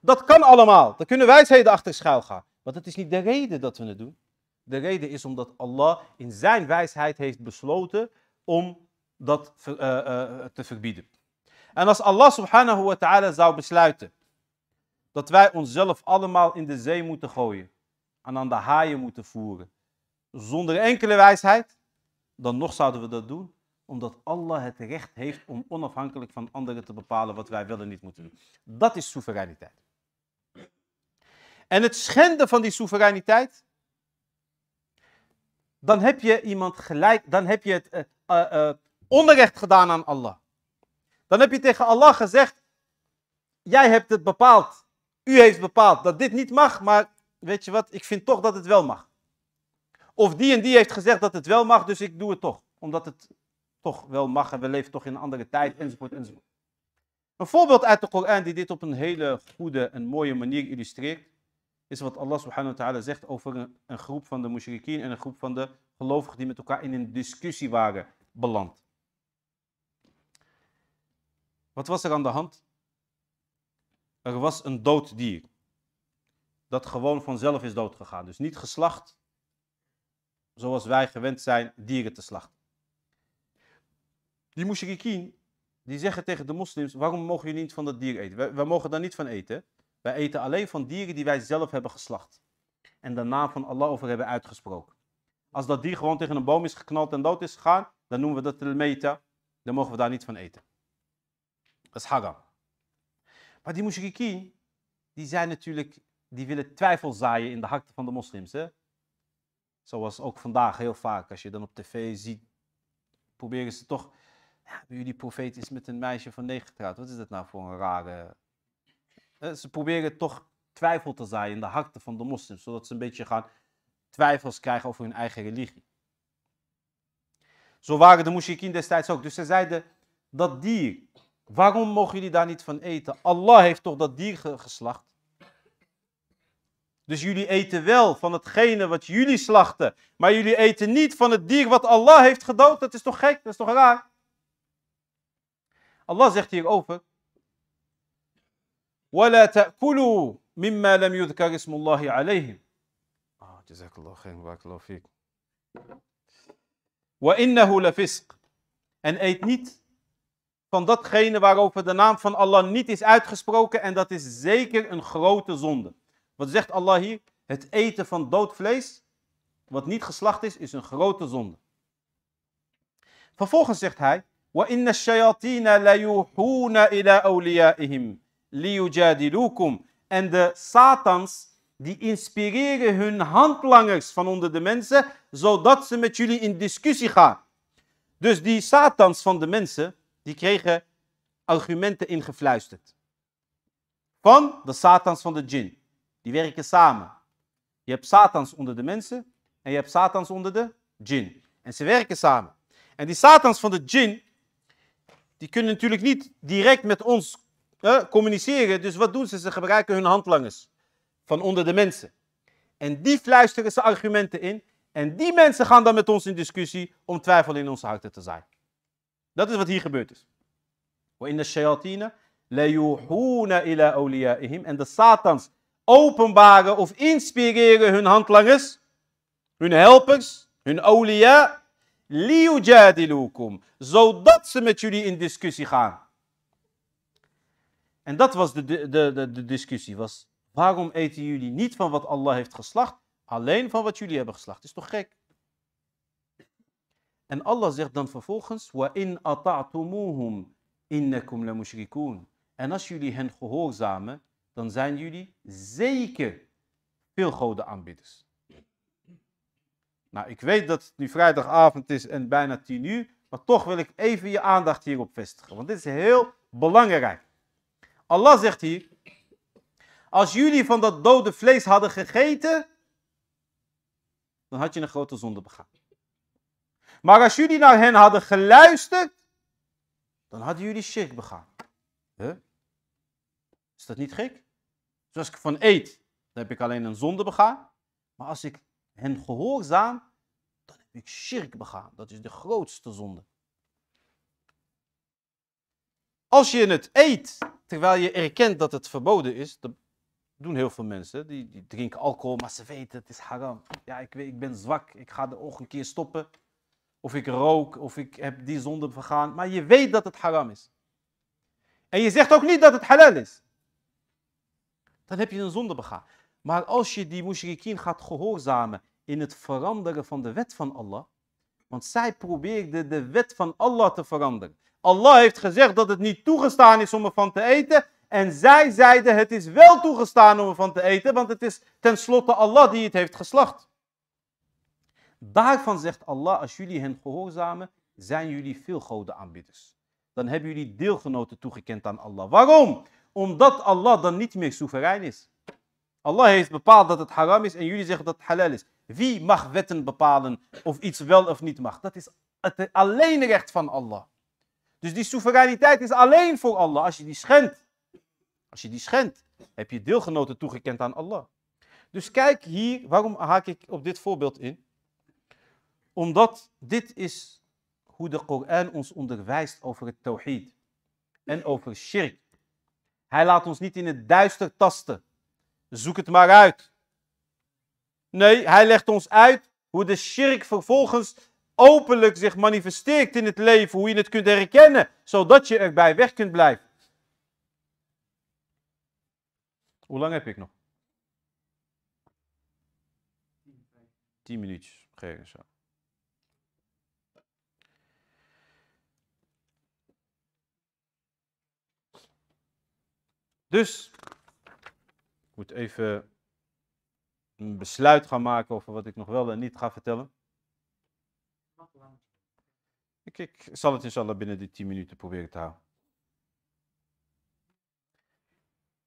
dat kan allemaal. Daar kunnen wijsheden achter schuil gaan. Maar dat is niet de reden dat we het doen. De reden is omdat Allah in zijn wijsheid heeft besloten om dat eh, eh, te verbieden. En als Allah subhanahu wa ta'ala zou besluiten dat wij onszelf allemaal in de zee moeten gooien en aan de haaien moeten voeren, zonder enkele wijsheid, dan nog zouden we dat doen, omdat Allah het recht heeft om onafhankelijk van anderen te bepalen wat wij willen niet moeten doen. Dat is soevereiniteit en het schenden van die soevereiniteit, dan heb je iemand gelijk, dan heb je het eh, eh, eh, onrecht gedaan aan Allah. Dan heb je tegen Allah gezegd, jij hebt het bepaald, u heeft bepaald dat dit niet mag, maar weet je wat, ik vind toch dat het wel mag. Of die en die heeft gezegd dat het wel mag, dus ik doe het toch, omdat het toch wel mag en we leven toch in een andere tijd, enzovoort, enzovoort. Een voorbeeld uit de Koran die dit op een hele goede en mooie manier illustreert, is wat Allah subhanahu wa ta'ala zegt over een, een, groep van de mushrikien en een groep van de gelovigen die met elkaar in een discussie waren beland. Wat was er aan de hand? Er was een dood dier. Dat gewoon vanzelf is doodgegaan. Dus niet geslacht zoals wij gewend zijn dieren te slachten. Die mushrikien die zeggen tegen de moslims: waarom mogen jullie niet van dat dier eten? Wij, wij mogen daar niet van eten. Wij eten alleen van dieren die wij zelf hebben geslacht. En de naam van Allah over hebben uitgesproken. Als dat dier gewoon tegen een boom is geknald en dood is gegaan, dan noemen we dat telmeta. Dan mogen we daar niet van eten. Dat is haram. Maar die mushrikien, die zijn natuurlijk, die willen twijfel zaaien in de harten van de moslims. Hè? Zoals ook vandaag heel vaak, als je dan op tv ziet, proberen ze toch, ja, jullie profeet is met een meisje van negen getrouwd. Wat is dat nou voor een rare eh, ze proberen toch twijfel te zaaien in de harten van de moslims, zodat ze een beetje gaan twijfels krijgen over hun eigen religie. Zo waren de mushikin destijds ook. Dus ze zeiden, dat dier, waarom mogen jullie daar niet van eten? Allah heeft toch dat dier geslacht? Dus jullie eten wel van hetgene wat jullie slachten, maar jullie eten niet van het dier wat Allah heeft gedood. Dat is toch gek, dat is toch raar? Allah zegt hierover, ولا تأكلوا مما لم يذكر اسم الله عليه آه جزاك الله خير بارك الله فيك لفسق en eet niet van datgene waarover de naam van Allah niet is uitgesproken en dat is zeker een grote zonde. Wat zegt Allah hier? Het eten van dood vlees, wat niet geslacht is, is een grote zonde. Vervolgens zegt hij: وَإِنَّ الشَّيَاطِينَ لَيُوحُونَ إِلَىٰ أَوْلِيَائِهِمْ en de satans, die inspireren hun handlangers van onder de mensen, zodat ze met jullie in discussie gaan. Dus die satans van de mensen, die kregen argumenten ingefluisterd. Van de satans van de djinn. Die werken samen. Je hebt satans onder de mensen en je hebt satans onder de djinn. En ze werken samen. En die satans van de djinn, die kunnen natuurlijk niet direct met ons communiceren. Dus wat doen ze? Ze gebruiken hun handlangers van onder de mensen. En die fluisteren ze argumenten in. En die mensen gaan dan met ons in discussie om twijfel in onze harten te zijn. Dat is wat hier gebeurd is. In de shayatina layuhuna ila awliyaihim. En de satans openbaren of inspireren hun handlangers, hun helpers, hun awliya, Zodat ze met jullie in discussie gaan. En dat was de, de, de, de discussie. Was, waarom eten jullie niet van wat Allah heeft geslacht, alleen van wat jullie hebben geslacht? Is toch gek? En Allah zegt dan vervolgens: Wa in ata'tumuhum innakum la En als jullie hen gehoorzamen, dan zijn jullie zeker veel aanbidders. Nou, ik weet dat het nu vrijdagavond is en bijna tien uur, maar toch wil ik even je aandacht hierop vestigen, want dit is heel belangrijk. Allah zegt hier, als jullie van dat dode vlees hadden gegeten, dan had je een grote zonde begaan. Maar als jullie naar hen hadden geluisterd, dan hadden jullie shirk begaan. Is dat niet gek? Dus als ik van eet, dan heb ik alleen een zonde begaan. Maar als ik hen gehoorzaam, dan heb ik shirk begaan. Dat is de grootste zonde. Als je het eet terwijl je erkent dat het verboden is, dat doen heel veel mensen. Die, die drinken alcohol, maar ze weten het is haram. Ja, ik, ik ben zwak, ik ga de ogen een keer stoppen. Of ik rook, of ik heb die zonde begaan. Maar je weet dat het haram is. En je zegt ook niet dat het halal is. Dan heb je een zonde begaan. Maar als je die mushrikien gaat gehoorzamen in het veranderen van de wet van Allah, want zij probeerden de wet van Allah te veranderen. Allah heeft gezegd dat het niet toegestaan is om ervan te eten. En zij zeiden het is wel toegestaan om ervan te eten, want het is tenslotte Allah die het heeft geslacht. Daarvan zegt Allah, als jullie hen gehoorzamen, zijn jullie veel godenaanbidders. Dan hebben jullie deelgenoten toegekend aan Allah. Waarom? Omdat Allah dan niet meer soeverein is. Allah heeft bepaald dat het haram is en jullie zeggen dat het halal is. Wie mag wetten bepalen of iets wel of niet mag? Dat is het alleen recht van Allah. Dus die soevereiniteit is alleen voor Allah. Als je die schendt, als je die schendt, heb je deelgenoten toegekend aan Allah. Dus kijk hier, waarom haak ik op dit voorbeeld in? Omdat dit is hoe de Koran ons onderwijst over het tawhid en over shirk. Hij laat ons niet in het duister tasten. Zoek het maar uit. Nee, hij legt ons uit hoe de shirk vervolgens openlijk zich manifesteert in het leven. Hoe je het kunt herkennen, zodat je erbij weg kunt blijven. Hoe lang heb ik nog? Tien minuutjes. Zo. Dus, ik moet even een besluit gaan maken over wat ik nog wel en niet ga vertellen? Ik, ik zal het inshallah binnen die 10 minuten proberen te houden.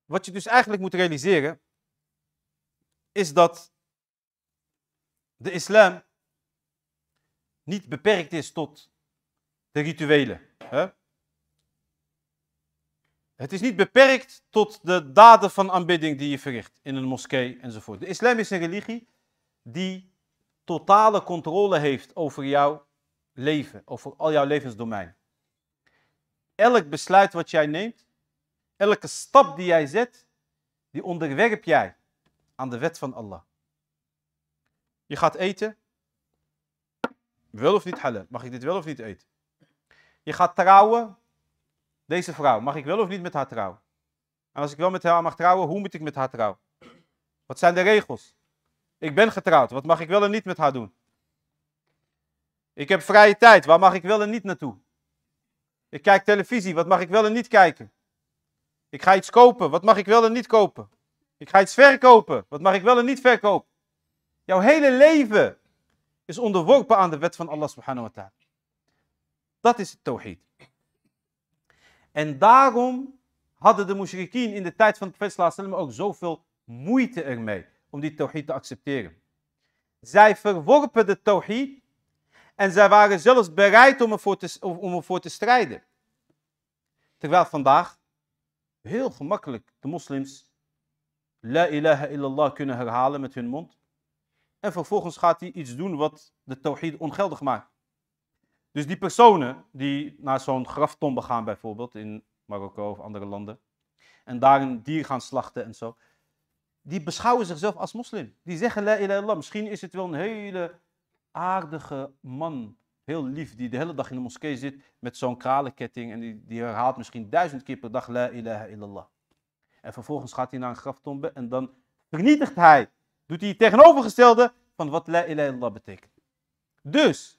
Wat je dus eigenlijk moet realiseren, is dat de islam niet beperkt is tot de rituelen. Hè? Het is niet beperkt tot de daden van aanbidding die je verricht in een moskee enzovoort. De islam is een religie die totale controle heeft over jouw leven, over al jouw levensdomein. Elk besluit wat jij neemt, elke stap die jij zet, die onderwerp jij aan de wet van Allah. Je gaat eten, wel of niet halal, mag ik dit wel of niet eten? Je gaat trouwen, deze vrouw, mag ik wel of niet met haar trouwen? En als ik wel met haar mag trouwen, hoe moet ik met haar trouwen? Wat zijn de regels? Ik ben getrouwd, wat mag ik wel en niet met haar doen? Ik heb vrije tijd, waar mag ik wel en niet naartoe? Ik kijk televisie, wat mag ik wel en niet kijken? Ik ga iets kopen, wat mag ik wel en niet kopen? Ik ga iets verkopen, wat mag ik wel en niet verkopen? Jouw hele leven is onderworpen aan de wet van Allah subhanahu wa ta'ala. Dat is het tawhid. En daarom hadden de mushrikien in de tijd van de profeet sallam ook zoveel moeite ermee om die tawhid te accepteren. Zij verworpen de tawhid en zij waren zelfs bereid om ervoor te, om ervoor te strijden. Terwijl vandaag heel gemakkelijk de moslims La ilaha illallah kunnen herhalen met hun mond. En vervolgens gaat hij iets doen wat de tawhid ongeldig maakt. Dus die personen die naar zo'n graftombe gaan bijvoorbeeld in Marokko of andere landen. En daar een dier gaan slachten en zo. Die beschouwen zichzelf als moslim. Die zeggen la ilaha illallah. Misschien is het wel een hele aardige man. Heel lief, die de hele dag in de moskee zit met zo'n kralenketting. En die, die herhaalt misschien duizend keer per dag la ilaha illallah. En vervolgens gaat hij naar een graftombe en dan vernietigt hij. Doet hij het tegenovergestelde van wat la ilaha illallah betekent. Dus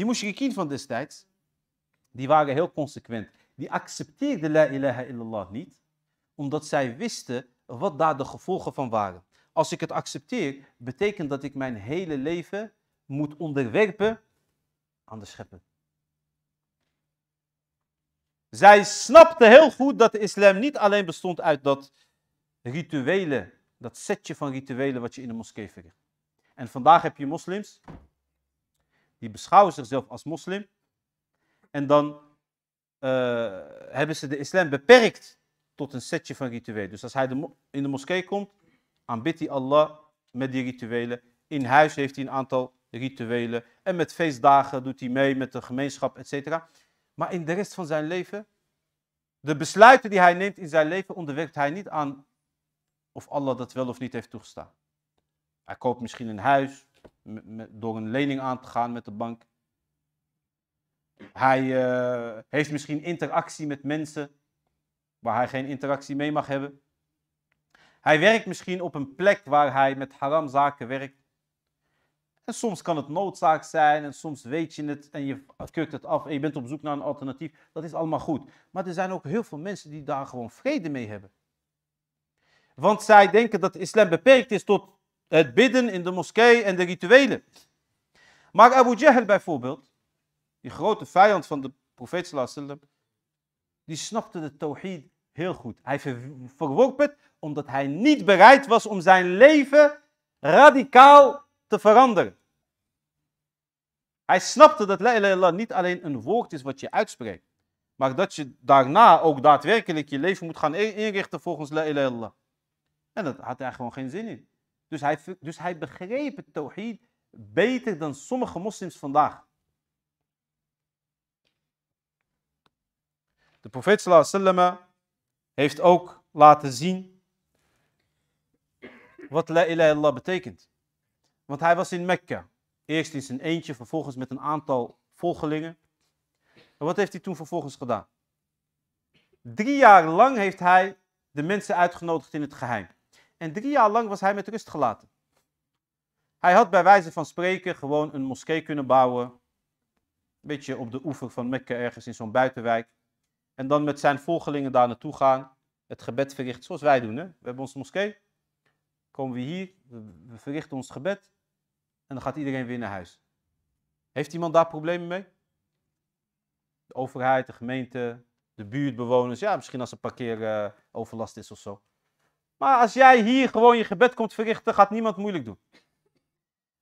die mushrikien van destijds, die waren heel consequent. Die accepteerden la ilaha illallah niet, omdat zij wisten wat daar de gevolgen van waren. Als ik het accepteer, betekent dat ik mijn hele leven moet onderwerpen aan de schepper. Zij snapten heel goed dat de islam niet alleen bestond uit dat rituelen, dat setje van rituelen wat je in de moskee verricht. En vandaag heb je moslims die beschouwen zichzelf als moslim. En dan eh, hebben ze de islam beperkt tot een setje van rituelen. Dus als hij in de moskee komt, aanbidt hij Allah met die rituelen. In huis heeft hij een aantal rituelen. En met feestdagen doet hij mee met de gemeenschap, etc. Maar in de rest van zijn leven, de besluiten die hij neemt in zijn leven, onderwerpt hij niet aan of Allah dat wel of niet heeft toegestaan. Hij koopt misschien een huis, met, door een lening aan te gaan met de bank. Hij eh, heeft misschien interactie met mensen waar hij geen interactie mee mag hebben. Hij werkt misschien op een plek waar hij met Haram zaken werkt. En soms kan het noodzaak zijn en soms weet je het en je keurt het af en je bent op zoek naar een alternatief. Dat is allemaal goed. Maar er zijn ook heel veel mensen die daar gewoon vrede mee hebben. Want zij denken dat de islam beperkt is tot het bidden in de moskee en de rituelen. Maar Abu Jahl bijvoorbeeld, die grote vijand van de profeet sallam, die snapte de tawhid heel goed. Hij verworp het omdat hij niet bereid was om zijn leven radicaal te veranderen. Hij snapte dat la ilaha illallah niet alleen een woord is wat je uitspreekt, maar dat je daarna ook daadwerkelijk je leven moet gaan e-, inrichten volgens la ilaha illallah. En dat had hij gewoon geen zin in. Dus hij, dus hij begreep het tawhid beter dan sommige moslims vandaag. De profeet sallallahu heeft ook laten zien wat la ilaha illallah betekent. Want hij was in Mekka. Eerst in zijn eentje, vervolgens met een aantal volgelingen. En wat heeft hij toen vervolgens gedaan? Drie jaar lang heeft hij de mensen uitgenodigd in het geheim en drie jaar lang was hij met rust gelaten. Hij had bij wijze van spreken gewoon een moskee kunnen bouwen. Een beetje op de oever van Mekka ergens in zo'n buitenwijk. En dan met zijn volgelingen daar naartoe gaan. Het gebed verrichten zoals wij doen. Hè? We hebben onze moskee. Komen we hier, we verrichten ons gebed. En dan gaat iedereen weer naar huis. Heeft iemand daar problemen mee? De overheid, de gemeente, de buurtbewoners. Ja, misschien als er parkeeroverlast is of zo. Maar als jij hier gewoon je gebed komt verrichten, gaat niemand moeilijk doen.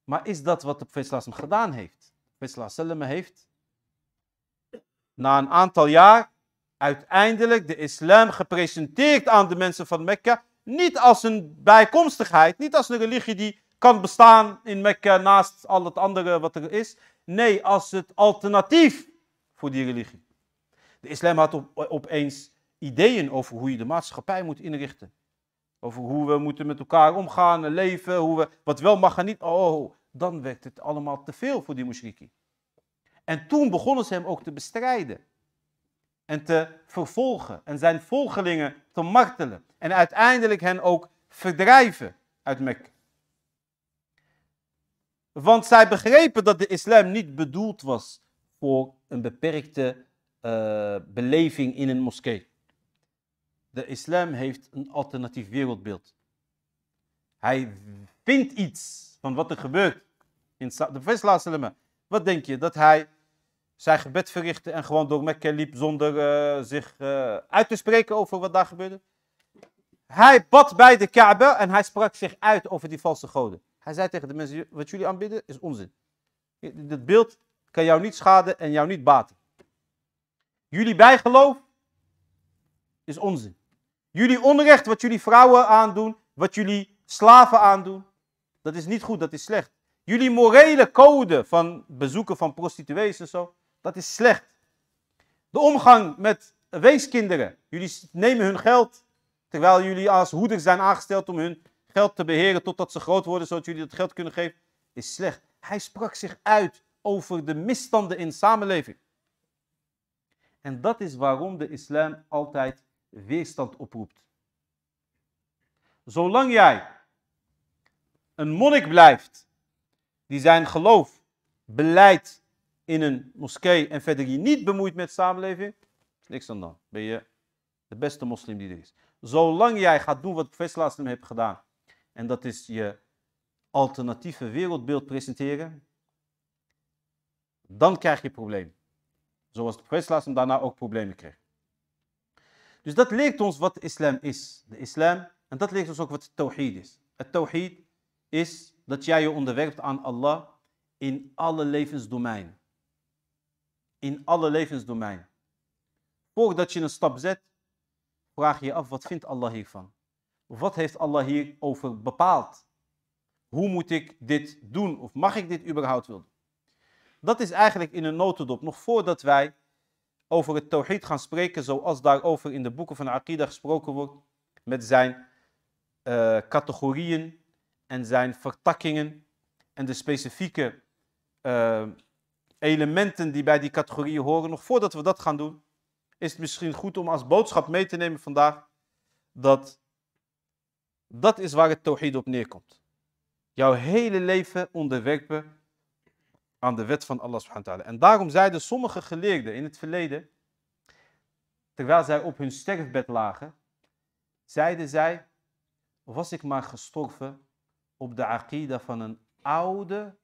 Maar is dat wat de profeet gedaan heeft? De profeet heeft na een aantal jaar uiteindelijk de islam gepresenteerd aan de mensen van Mekka. Niet als een bijkomstigheid, niet als een religie die kan bestaan in Mekka naast al het andere wat er is. Nee, als het alternatief voor die religie. De islam had op, opeens ideeën over hoe je de maatschappij moet inrichten. Over hoe we moeten met elkaar omgaan en leven, hoe we, wat wel mag en niet. Oh, dan werd het allemaal te veel voor die mushriki. En toen begonnen ze hem ook te bestrijden. En te vervolgen. En zijn volgelingen te martelen. En uiteindelijk hen ook verdrijven uit Mekka. Want zij begrepen dat de islam niet bedoeld was voor een beperkte eh, beleving in een moskee. De islam heeft een alternatief wereldbeeld. Hij vindt iets van wat er gebeurt. In de Vesla Wat denk je? Dat hij zijn gebed verrichtte en gewoon door Mekka liep zonder eh, zich eh, uit te spreken over wat daar gebeurde? Hij bad bij de Kaaba en hij sprak zich uit over die valse goden. Hij zei tegen de mensen, wat jullie aanbidden is onzin. Dit beeld kan jou niet schaden en jou niet baten. Jullie bijgeloof is onzin. Jullie onrecht, wat jullie vrouwen aandoen, wat jullie slaven aandoen, dat is niet goed, dat is slecht. Jullie morele code van bezoeken van prostituees en zo, dat is slecht. De omgang met weeskinderen. Jullie nemen hun geld, terwijl jullie als hoeders zijn aangesteld om hun geld te beheren totdat ze groot worden, zodat jullie dat geld kunnen geven, is slecht. Hij sprak zich uit over de misstanden in samenleving. En dat is waarom de islam altijd weerstand oproept. Zolang jij een monnik blijft die zijn geloof beleidt in een moskee en verder je niet bemoeit met samenleving, is niks dan dan. Ben je de beste moslim die er is. Zolang jij gaat doen wat Professor hem heeft gedaan, en dat is je alternatieve wereldbeeld presenteren, dan krijg je problemen. Zoals de Professor daarna ook problemen kreeg. Dus dat leert ons wat de islam is. De islam, en dat leert ons ook wat het tawhid is. Het tawhid is dat jij je onderwerpt aan Allah in alle levensdomeinen. In alle levensdomeinen. Voordat je een stap zet, vraag je je af, wat vindt Allah hiervan? Wat heeft Allah hierover bepaald? Hoe moet ik dit doen? Of mag ik dit überhaupt wel doen? Dat is eigenlijk in een notendop, nog voordat wij over het tawhid gaan spreken zoals daarover in de boeken van Aqida gesproken wordt, met zijn eh, categorieën en zijn vertakkingen en de specifieke eh, elementen die bij die categorieën horen. Nog voordat we dat gaan doen, is het misschien goed om als boodschap mee te nemen vandaag dat dat is waar het tawhid op neerkomt. Jouw hele leven onderwerpen aan de wet van Allah subhanahu wa ta'ala. En daarom zeiden sommige geleerden in het verleden, terwijl zij op hun sterfbed lagen, zeiden zij, was ik maar gestorven op de aqida van een oude,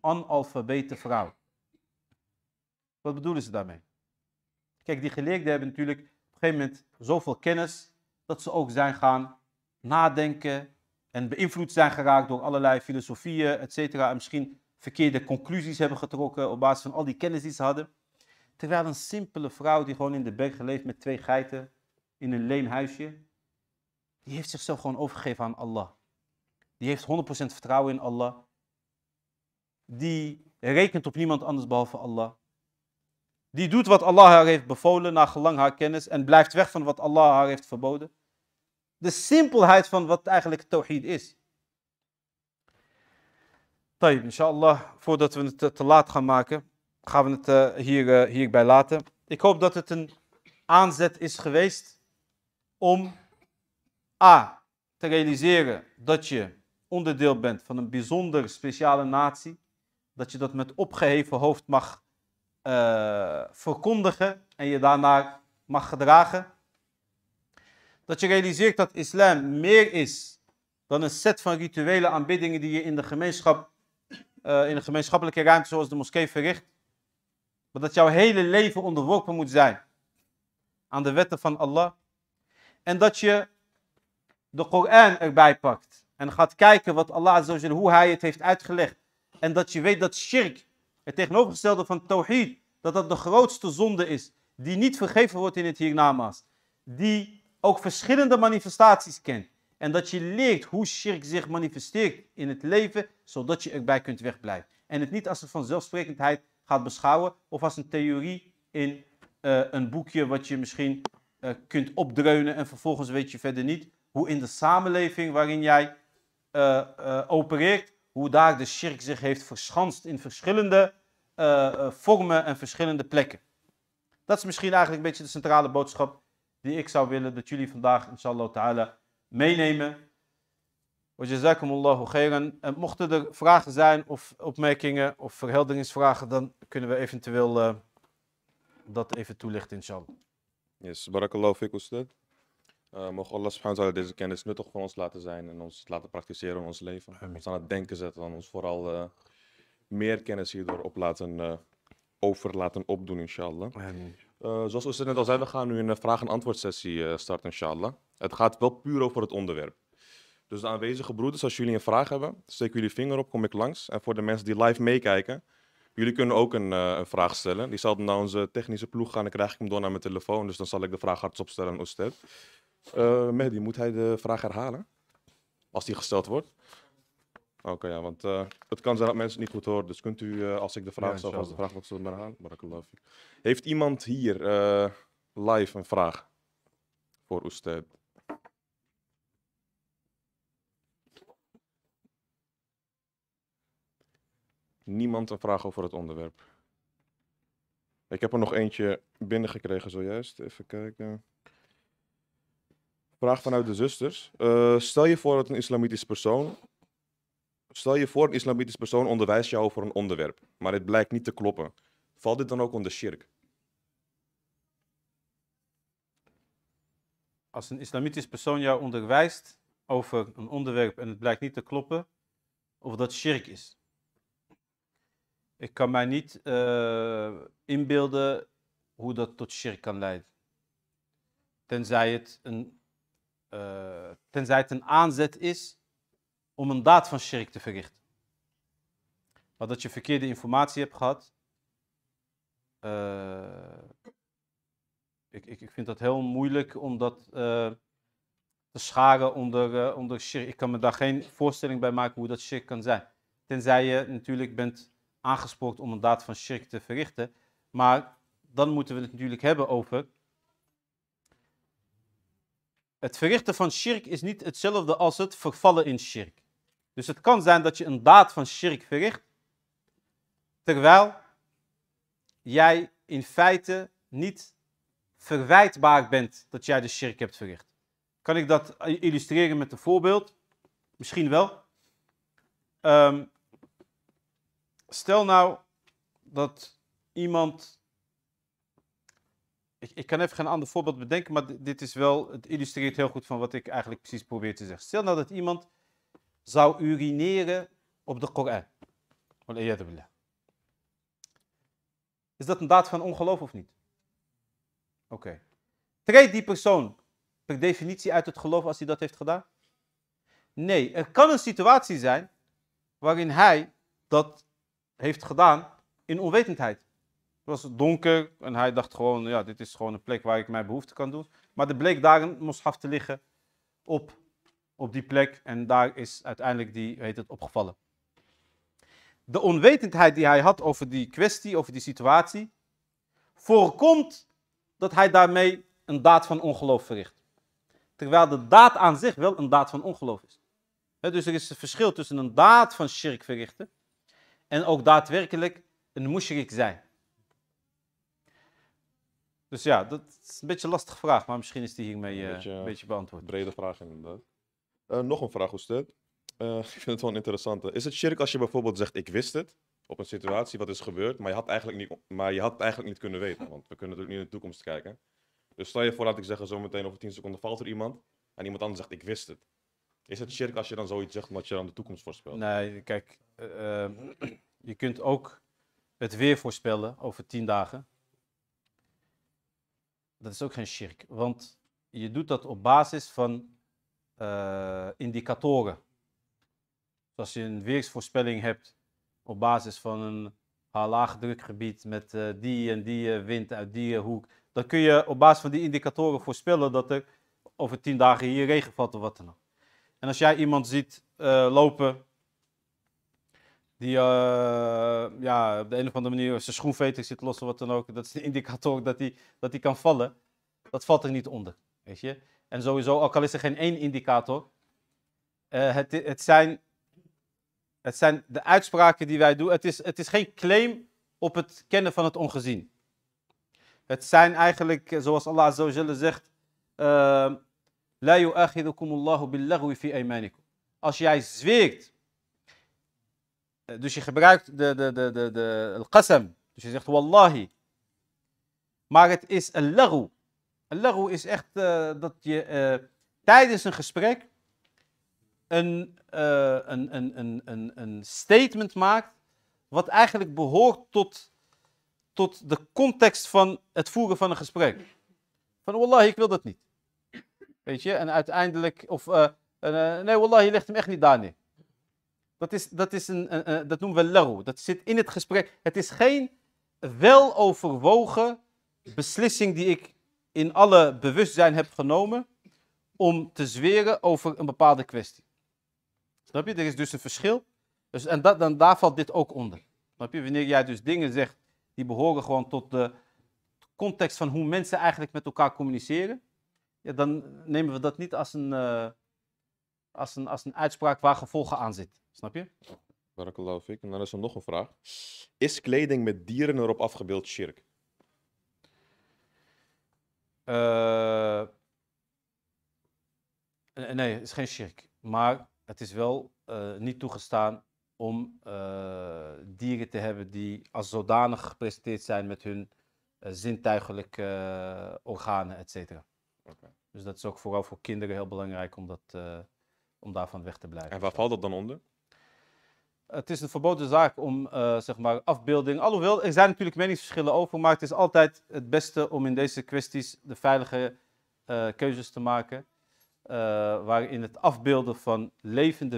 analfabete vrouw. Wat bedoelen ze daarmee? Kijk, die geleerden hebben natuurlijk op een gegeven moment zoveel kennis dat ze ook zijn gaan nadenken en beïnvloed zijn geraakt door allerlei filosofieën, etc. En misschien verkeerde conclusies hebben getrokken op basis van al die kennis die ze hadden. Terwijl een simpele vrouw die gewoon in de bergen leeft met twee geiten in een leen huisje, die heeft zichzelf gewoon overgegeven aan Allah. Die heeft 100% vertrouwen in Allah. Die rekent op niemand anders behalve Allah. Die doet wat Allah haar heeft bevolen, naar gelang haar kennis, en blijft weg van wat Allah haar heeft verboden. De simpelheid van wat eigenlijk tawhid is. Tayyip, inshallah, voordat we het te laat gaan maken, gaan we het eh, hier, eh, hierbij laten. Ik hoop dat het een aanzet is geweest om A. te realiseren dat je onderdeel bent van een bijzonder speciale natie. Dat je dat met opgeheven hoofd mag eh, verkondigen en je daarnaar mag gedragen. Dat je realiseert dat islam meer is dan een set van rituele aanbiddingen die je in de gemeenschap eh, in een gemeenschappelijke ruimte zoals de moskee verricht. Maar dat jouw hele leven onderworpen moet zijn aan de wetten van Allah. En dat je de Koran erbij pakt. En gaat kijken wat Allah, hoe hij het heeft uitgelegd. En dat je weet dat shirk, het tegenovergestelde van tawhid, dat dat de grootste zonde is. Die niet vergeven wordt in het hiernamaals. Die ook verschillende manifestaties kent. En dat je leert hoe shirk zich manifesteert in het leven, zodat je erbij kunt wegblijven. En het niet als een vanzelfsprekendheid gaat beschouwen of als een theorie in eh, een boekje wat je misschien eh, kunt opdreunen en vervolgens weet je verder niet hoe in de samenleving waarin jij uh, opereert, hoe daar de shirk zich heeft verschanst in verschillende vormen en verschillende plekken. Dat is misschien eigenlijk een beetje de centrale boodschap die ik zou willen dat jullie vandaag, inshallah ta'ala, meenemen. Jazakumullahu khairan. En eh, mochten er vragen zijn of opmerkingen of verhelderingsvragen, dan kunnen we eventueel eh, dat even toelichten, inshallah. Yes, barakallahu fik, Ustad. Uh, eh, Allah subhanahu wa deze kennis nuttig voor ons laten zijn en ons laten praktiseren in ons leven. Amen. Ons aan het denken zetten en ons vooral meer kennis hierdoor op laten, over laten opdoen, inshallah. Eh, zoals we net al zeiden, we gaan nu een vraag-en-antwoord sessie eh, starten, inshallah. Het gaat wel puur over het onderwerp. Dus de aanwezige broeders, als jullie een vraag hebben, steek jullie vinger op, kom ik langs. En voor de mensen die live meekijken, jullie kunnen ook een, eh, een vraag stellen. Die zal naar onze technische ploeg gaan, dan krijg ik hem door naar mijn telefoon. Dus dan zal ik de vraag hardop stellen aan Oosted. Mehdi, moet hij de vraag herhalen? Als die gesteld wordt? Oké, ja, want eh, het kan zijn dat mensen het niet goed horen. Dus kunt u, eh, als ik de vraag ja, stel, als de vraag ze zullen aan. you. Heeft iemand hier eh, live een vraag voor usted? Niemand een vraag over het onderwerp. Ik heb er nog eentje binnengekregen zojuist. Even kijken. Vraag vanuit de zusters. stel je voor dat een islamitisch persoon Stel je voor, een islamitisch persoon onderwijst jou over een onderwerp, maar het blijkt niet te kloppen. Valt dit dan ook onder shirk? Als een islamitisch persoon jou onderwijst over een onderwerp en het blijkt niet te kloppen, of dat shirk is. Ik kan mij niet eh, inbeelden hoe dat tot shirk kan leiden. Tenzij het een, eh, tenzij het een aanzet is om een daad van shirk te verrichten. Maar dat je verkeerde informatie hebt gehad. Eh, ik, ik, ik vind dat heel moeilijk om dat eh, te scharen onder, eh, onder shirk. Ik kan me daar geen voorstelling bij maken hoe dat shirk kan zijn. Tenzij je natuurlijk bent aangespoord om een daad van shirk te verrichten. Maar dan moeten we het natuurlijk hebben over. Het verrichten van shirk is niet hetzelfde als het vervallen in shirk. Dus het kan zijn dat je een daad van shirk verricht, terwijl jij in feite niet verwijtbaar bent dat jij de shirk hebt verricht. Kan ik dat illustreren met een voorbeeld? Misschien wel. Ehm, stel nou dat iemand. Ik, ik, kan even geen ander voorbeeld bedenken, maar dit is wel. Het illustreert heel goed van wat ik eigenlijk precies probeer te zeggen. Stel nou dat iemand zou urineren op de Koran. Is dat een daad van ongeloof of niet? Oké. Treedt die persoon per definitie uit het geloof als hij dat heeft gedaan? Nee, er kan een situatie zijn waarin hij dat heeft gedaan in onwetendheid. Het was donker en hij dacht gewoon, ja, dit is gewoon een plek waar ik mijn behoefte kan doen. Maar de bleek daar moest moshaf te liggen op op die plek en daar is uiteindelijk die, heet het, opgevallen. De onwetendheid die hij had over die kwestie, over die situatie, voorkomt dat hij daarmee een daad van ongeloof verricht. Terwijl de daad aan zich wel een daad van ongeloof is. dus er is een verschil tussen een daad van shirk verrichten en ook daadwerkelijk een mushrik zijn. Dus ja, dat is een beetje een lastige vraag, maar misschien is die hiermee een eh, beetje, een beetje beantwoord. Brede vraag inderdaad. Eh, nog een vraag, Oester. Uh, ik vind het wel een interessante. Is het shirk als je bijvoorbeeld zegt: Ik wist het op een situatie wat is gebeurd, maar je had eigenlijk niet, maar je had het eigenlijk niet kunnen weten? Want we kunnen natuurlijk niet in de toekomst kijken. Dus stel je voor, laat ik zeggen, zo meteen over 10 seconden valt er iemand en iemand anders zegt: Ik wist het. Is het shirk als je dan zoiets zegt omdat je dan de toekomst voorspelt? Nee, kijk, eh, je kunt ook het weer voorspellen over 10 dagen. Dat is ook geen shirk, want je doet dat op basis van uh, indicatoren. Als je een weersvoorspelling hebt op basis van een laagdrukgebied met eh, die en die eh, wind uit die hoek. Dan kun je op basis van die indicatoren voorspellen dat er over tien dagen hier regen valt of wat dan ook. En als jij iemand ziet lopen die ja, op de een of andere manier zijn schoenveter zit los of wat dan ook. Dat is de indicator dat hij dat die kan vallen. Dat valt er niet onder, weet je. En sowieso, ook al is er geen één indicator, eh, het, het, zijn, het zijn de uitspraken die wij doen. Het is, het is geen claim op het kennen van het ongezien. Het zijn eigenlijk, eh, zoals Allah zullen zegt, uh, La Allahu fi Als jij zweert, eh, dus je gebruikt de, de, de, de, de, al-qasam, dus je zegt wallahi, maar het is een lagu Lagu is echt eh, dat je eh, tijdens een gesprek een, eh, een, een, een, een, een statement maakt wat eigenlijk behoort tot, tot de context van het voeren van een gesprek. Van wallahi, ik wil dat niet. Weet je, en uiteindelijk, of nee wallahi, je legt hem echt niet daar Dat, is, dat, is een, dat noemen we lagu. Dat zit in het gesprek. Het is geen weloverwogen beslissing die ik in alle bewustzijn hebt genomen om te zweren over een bepaalde kwestie. Snap je? Er is dus een verschil. Dus, en dat, dan, daar valt dit ook onder. Snap je? Wanneer jij dus dingen zegt die behoren gewoon tot de context van hoe mensen eigenlijk met elkaar communiceren, ja, dan nemen we dat niet als een, eh, als, een, als een uitspraak waar gevolgen aan zit. Snap je? geloof ik? En dan is er nog een vraag. Is kleding met dieren erop afgebeeld shirk? Eh, eh, nee, het is geen shirk. Maar het is wel eh, niet toegestaan om dieren te hebben die als zodanig gepresenteerd zijn met hun zintuigelijke organen, et cetera. Dus dat is ook vooral voor kinderen heel belangrijk om, dat, om daarvan weg te blijven. En waar valt dat dan onder? het is een verboden zaak om eh, zeg maar afbeelding. Alhoewel, er zijn natuurlijk meningsverschillen over, maar het is altijd het beste om in deze kwesties de veilige eh, keuzes te maken. Eh, waarin het afbeelden van levende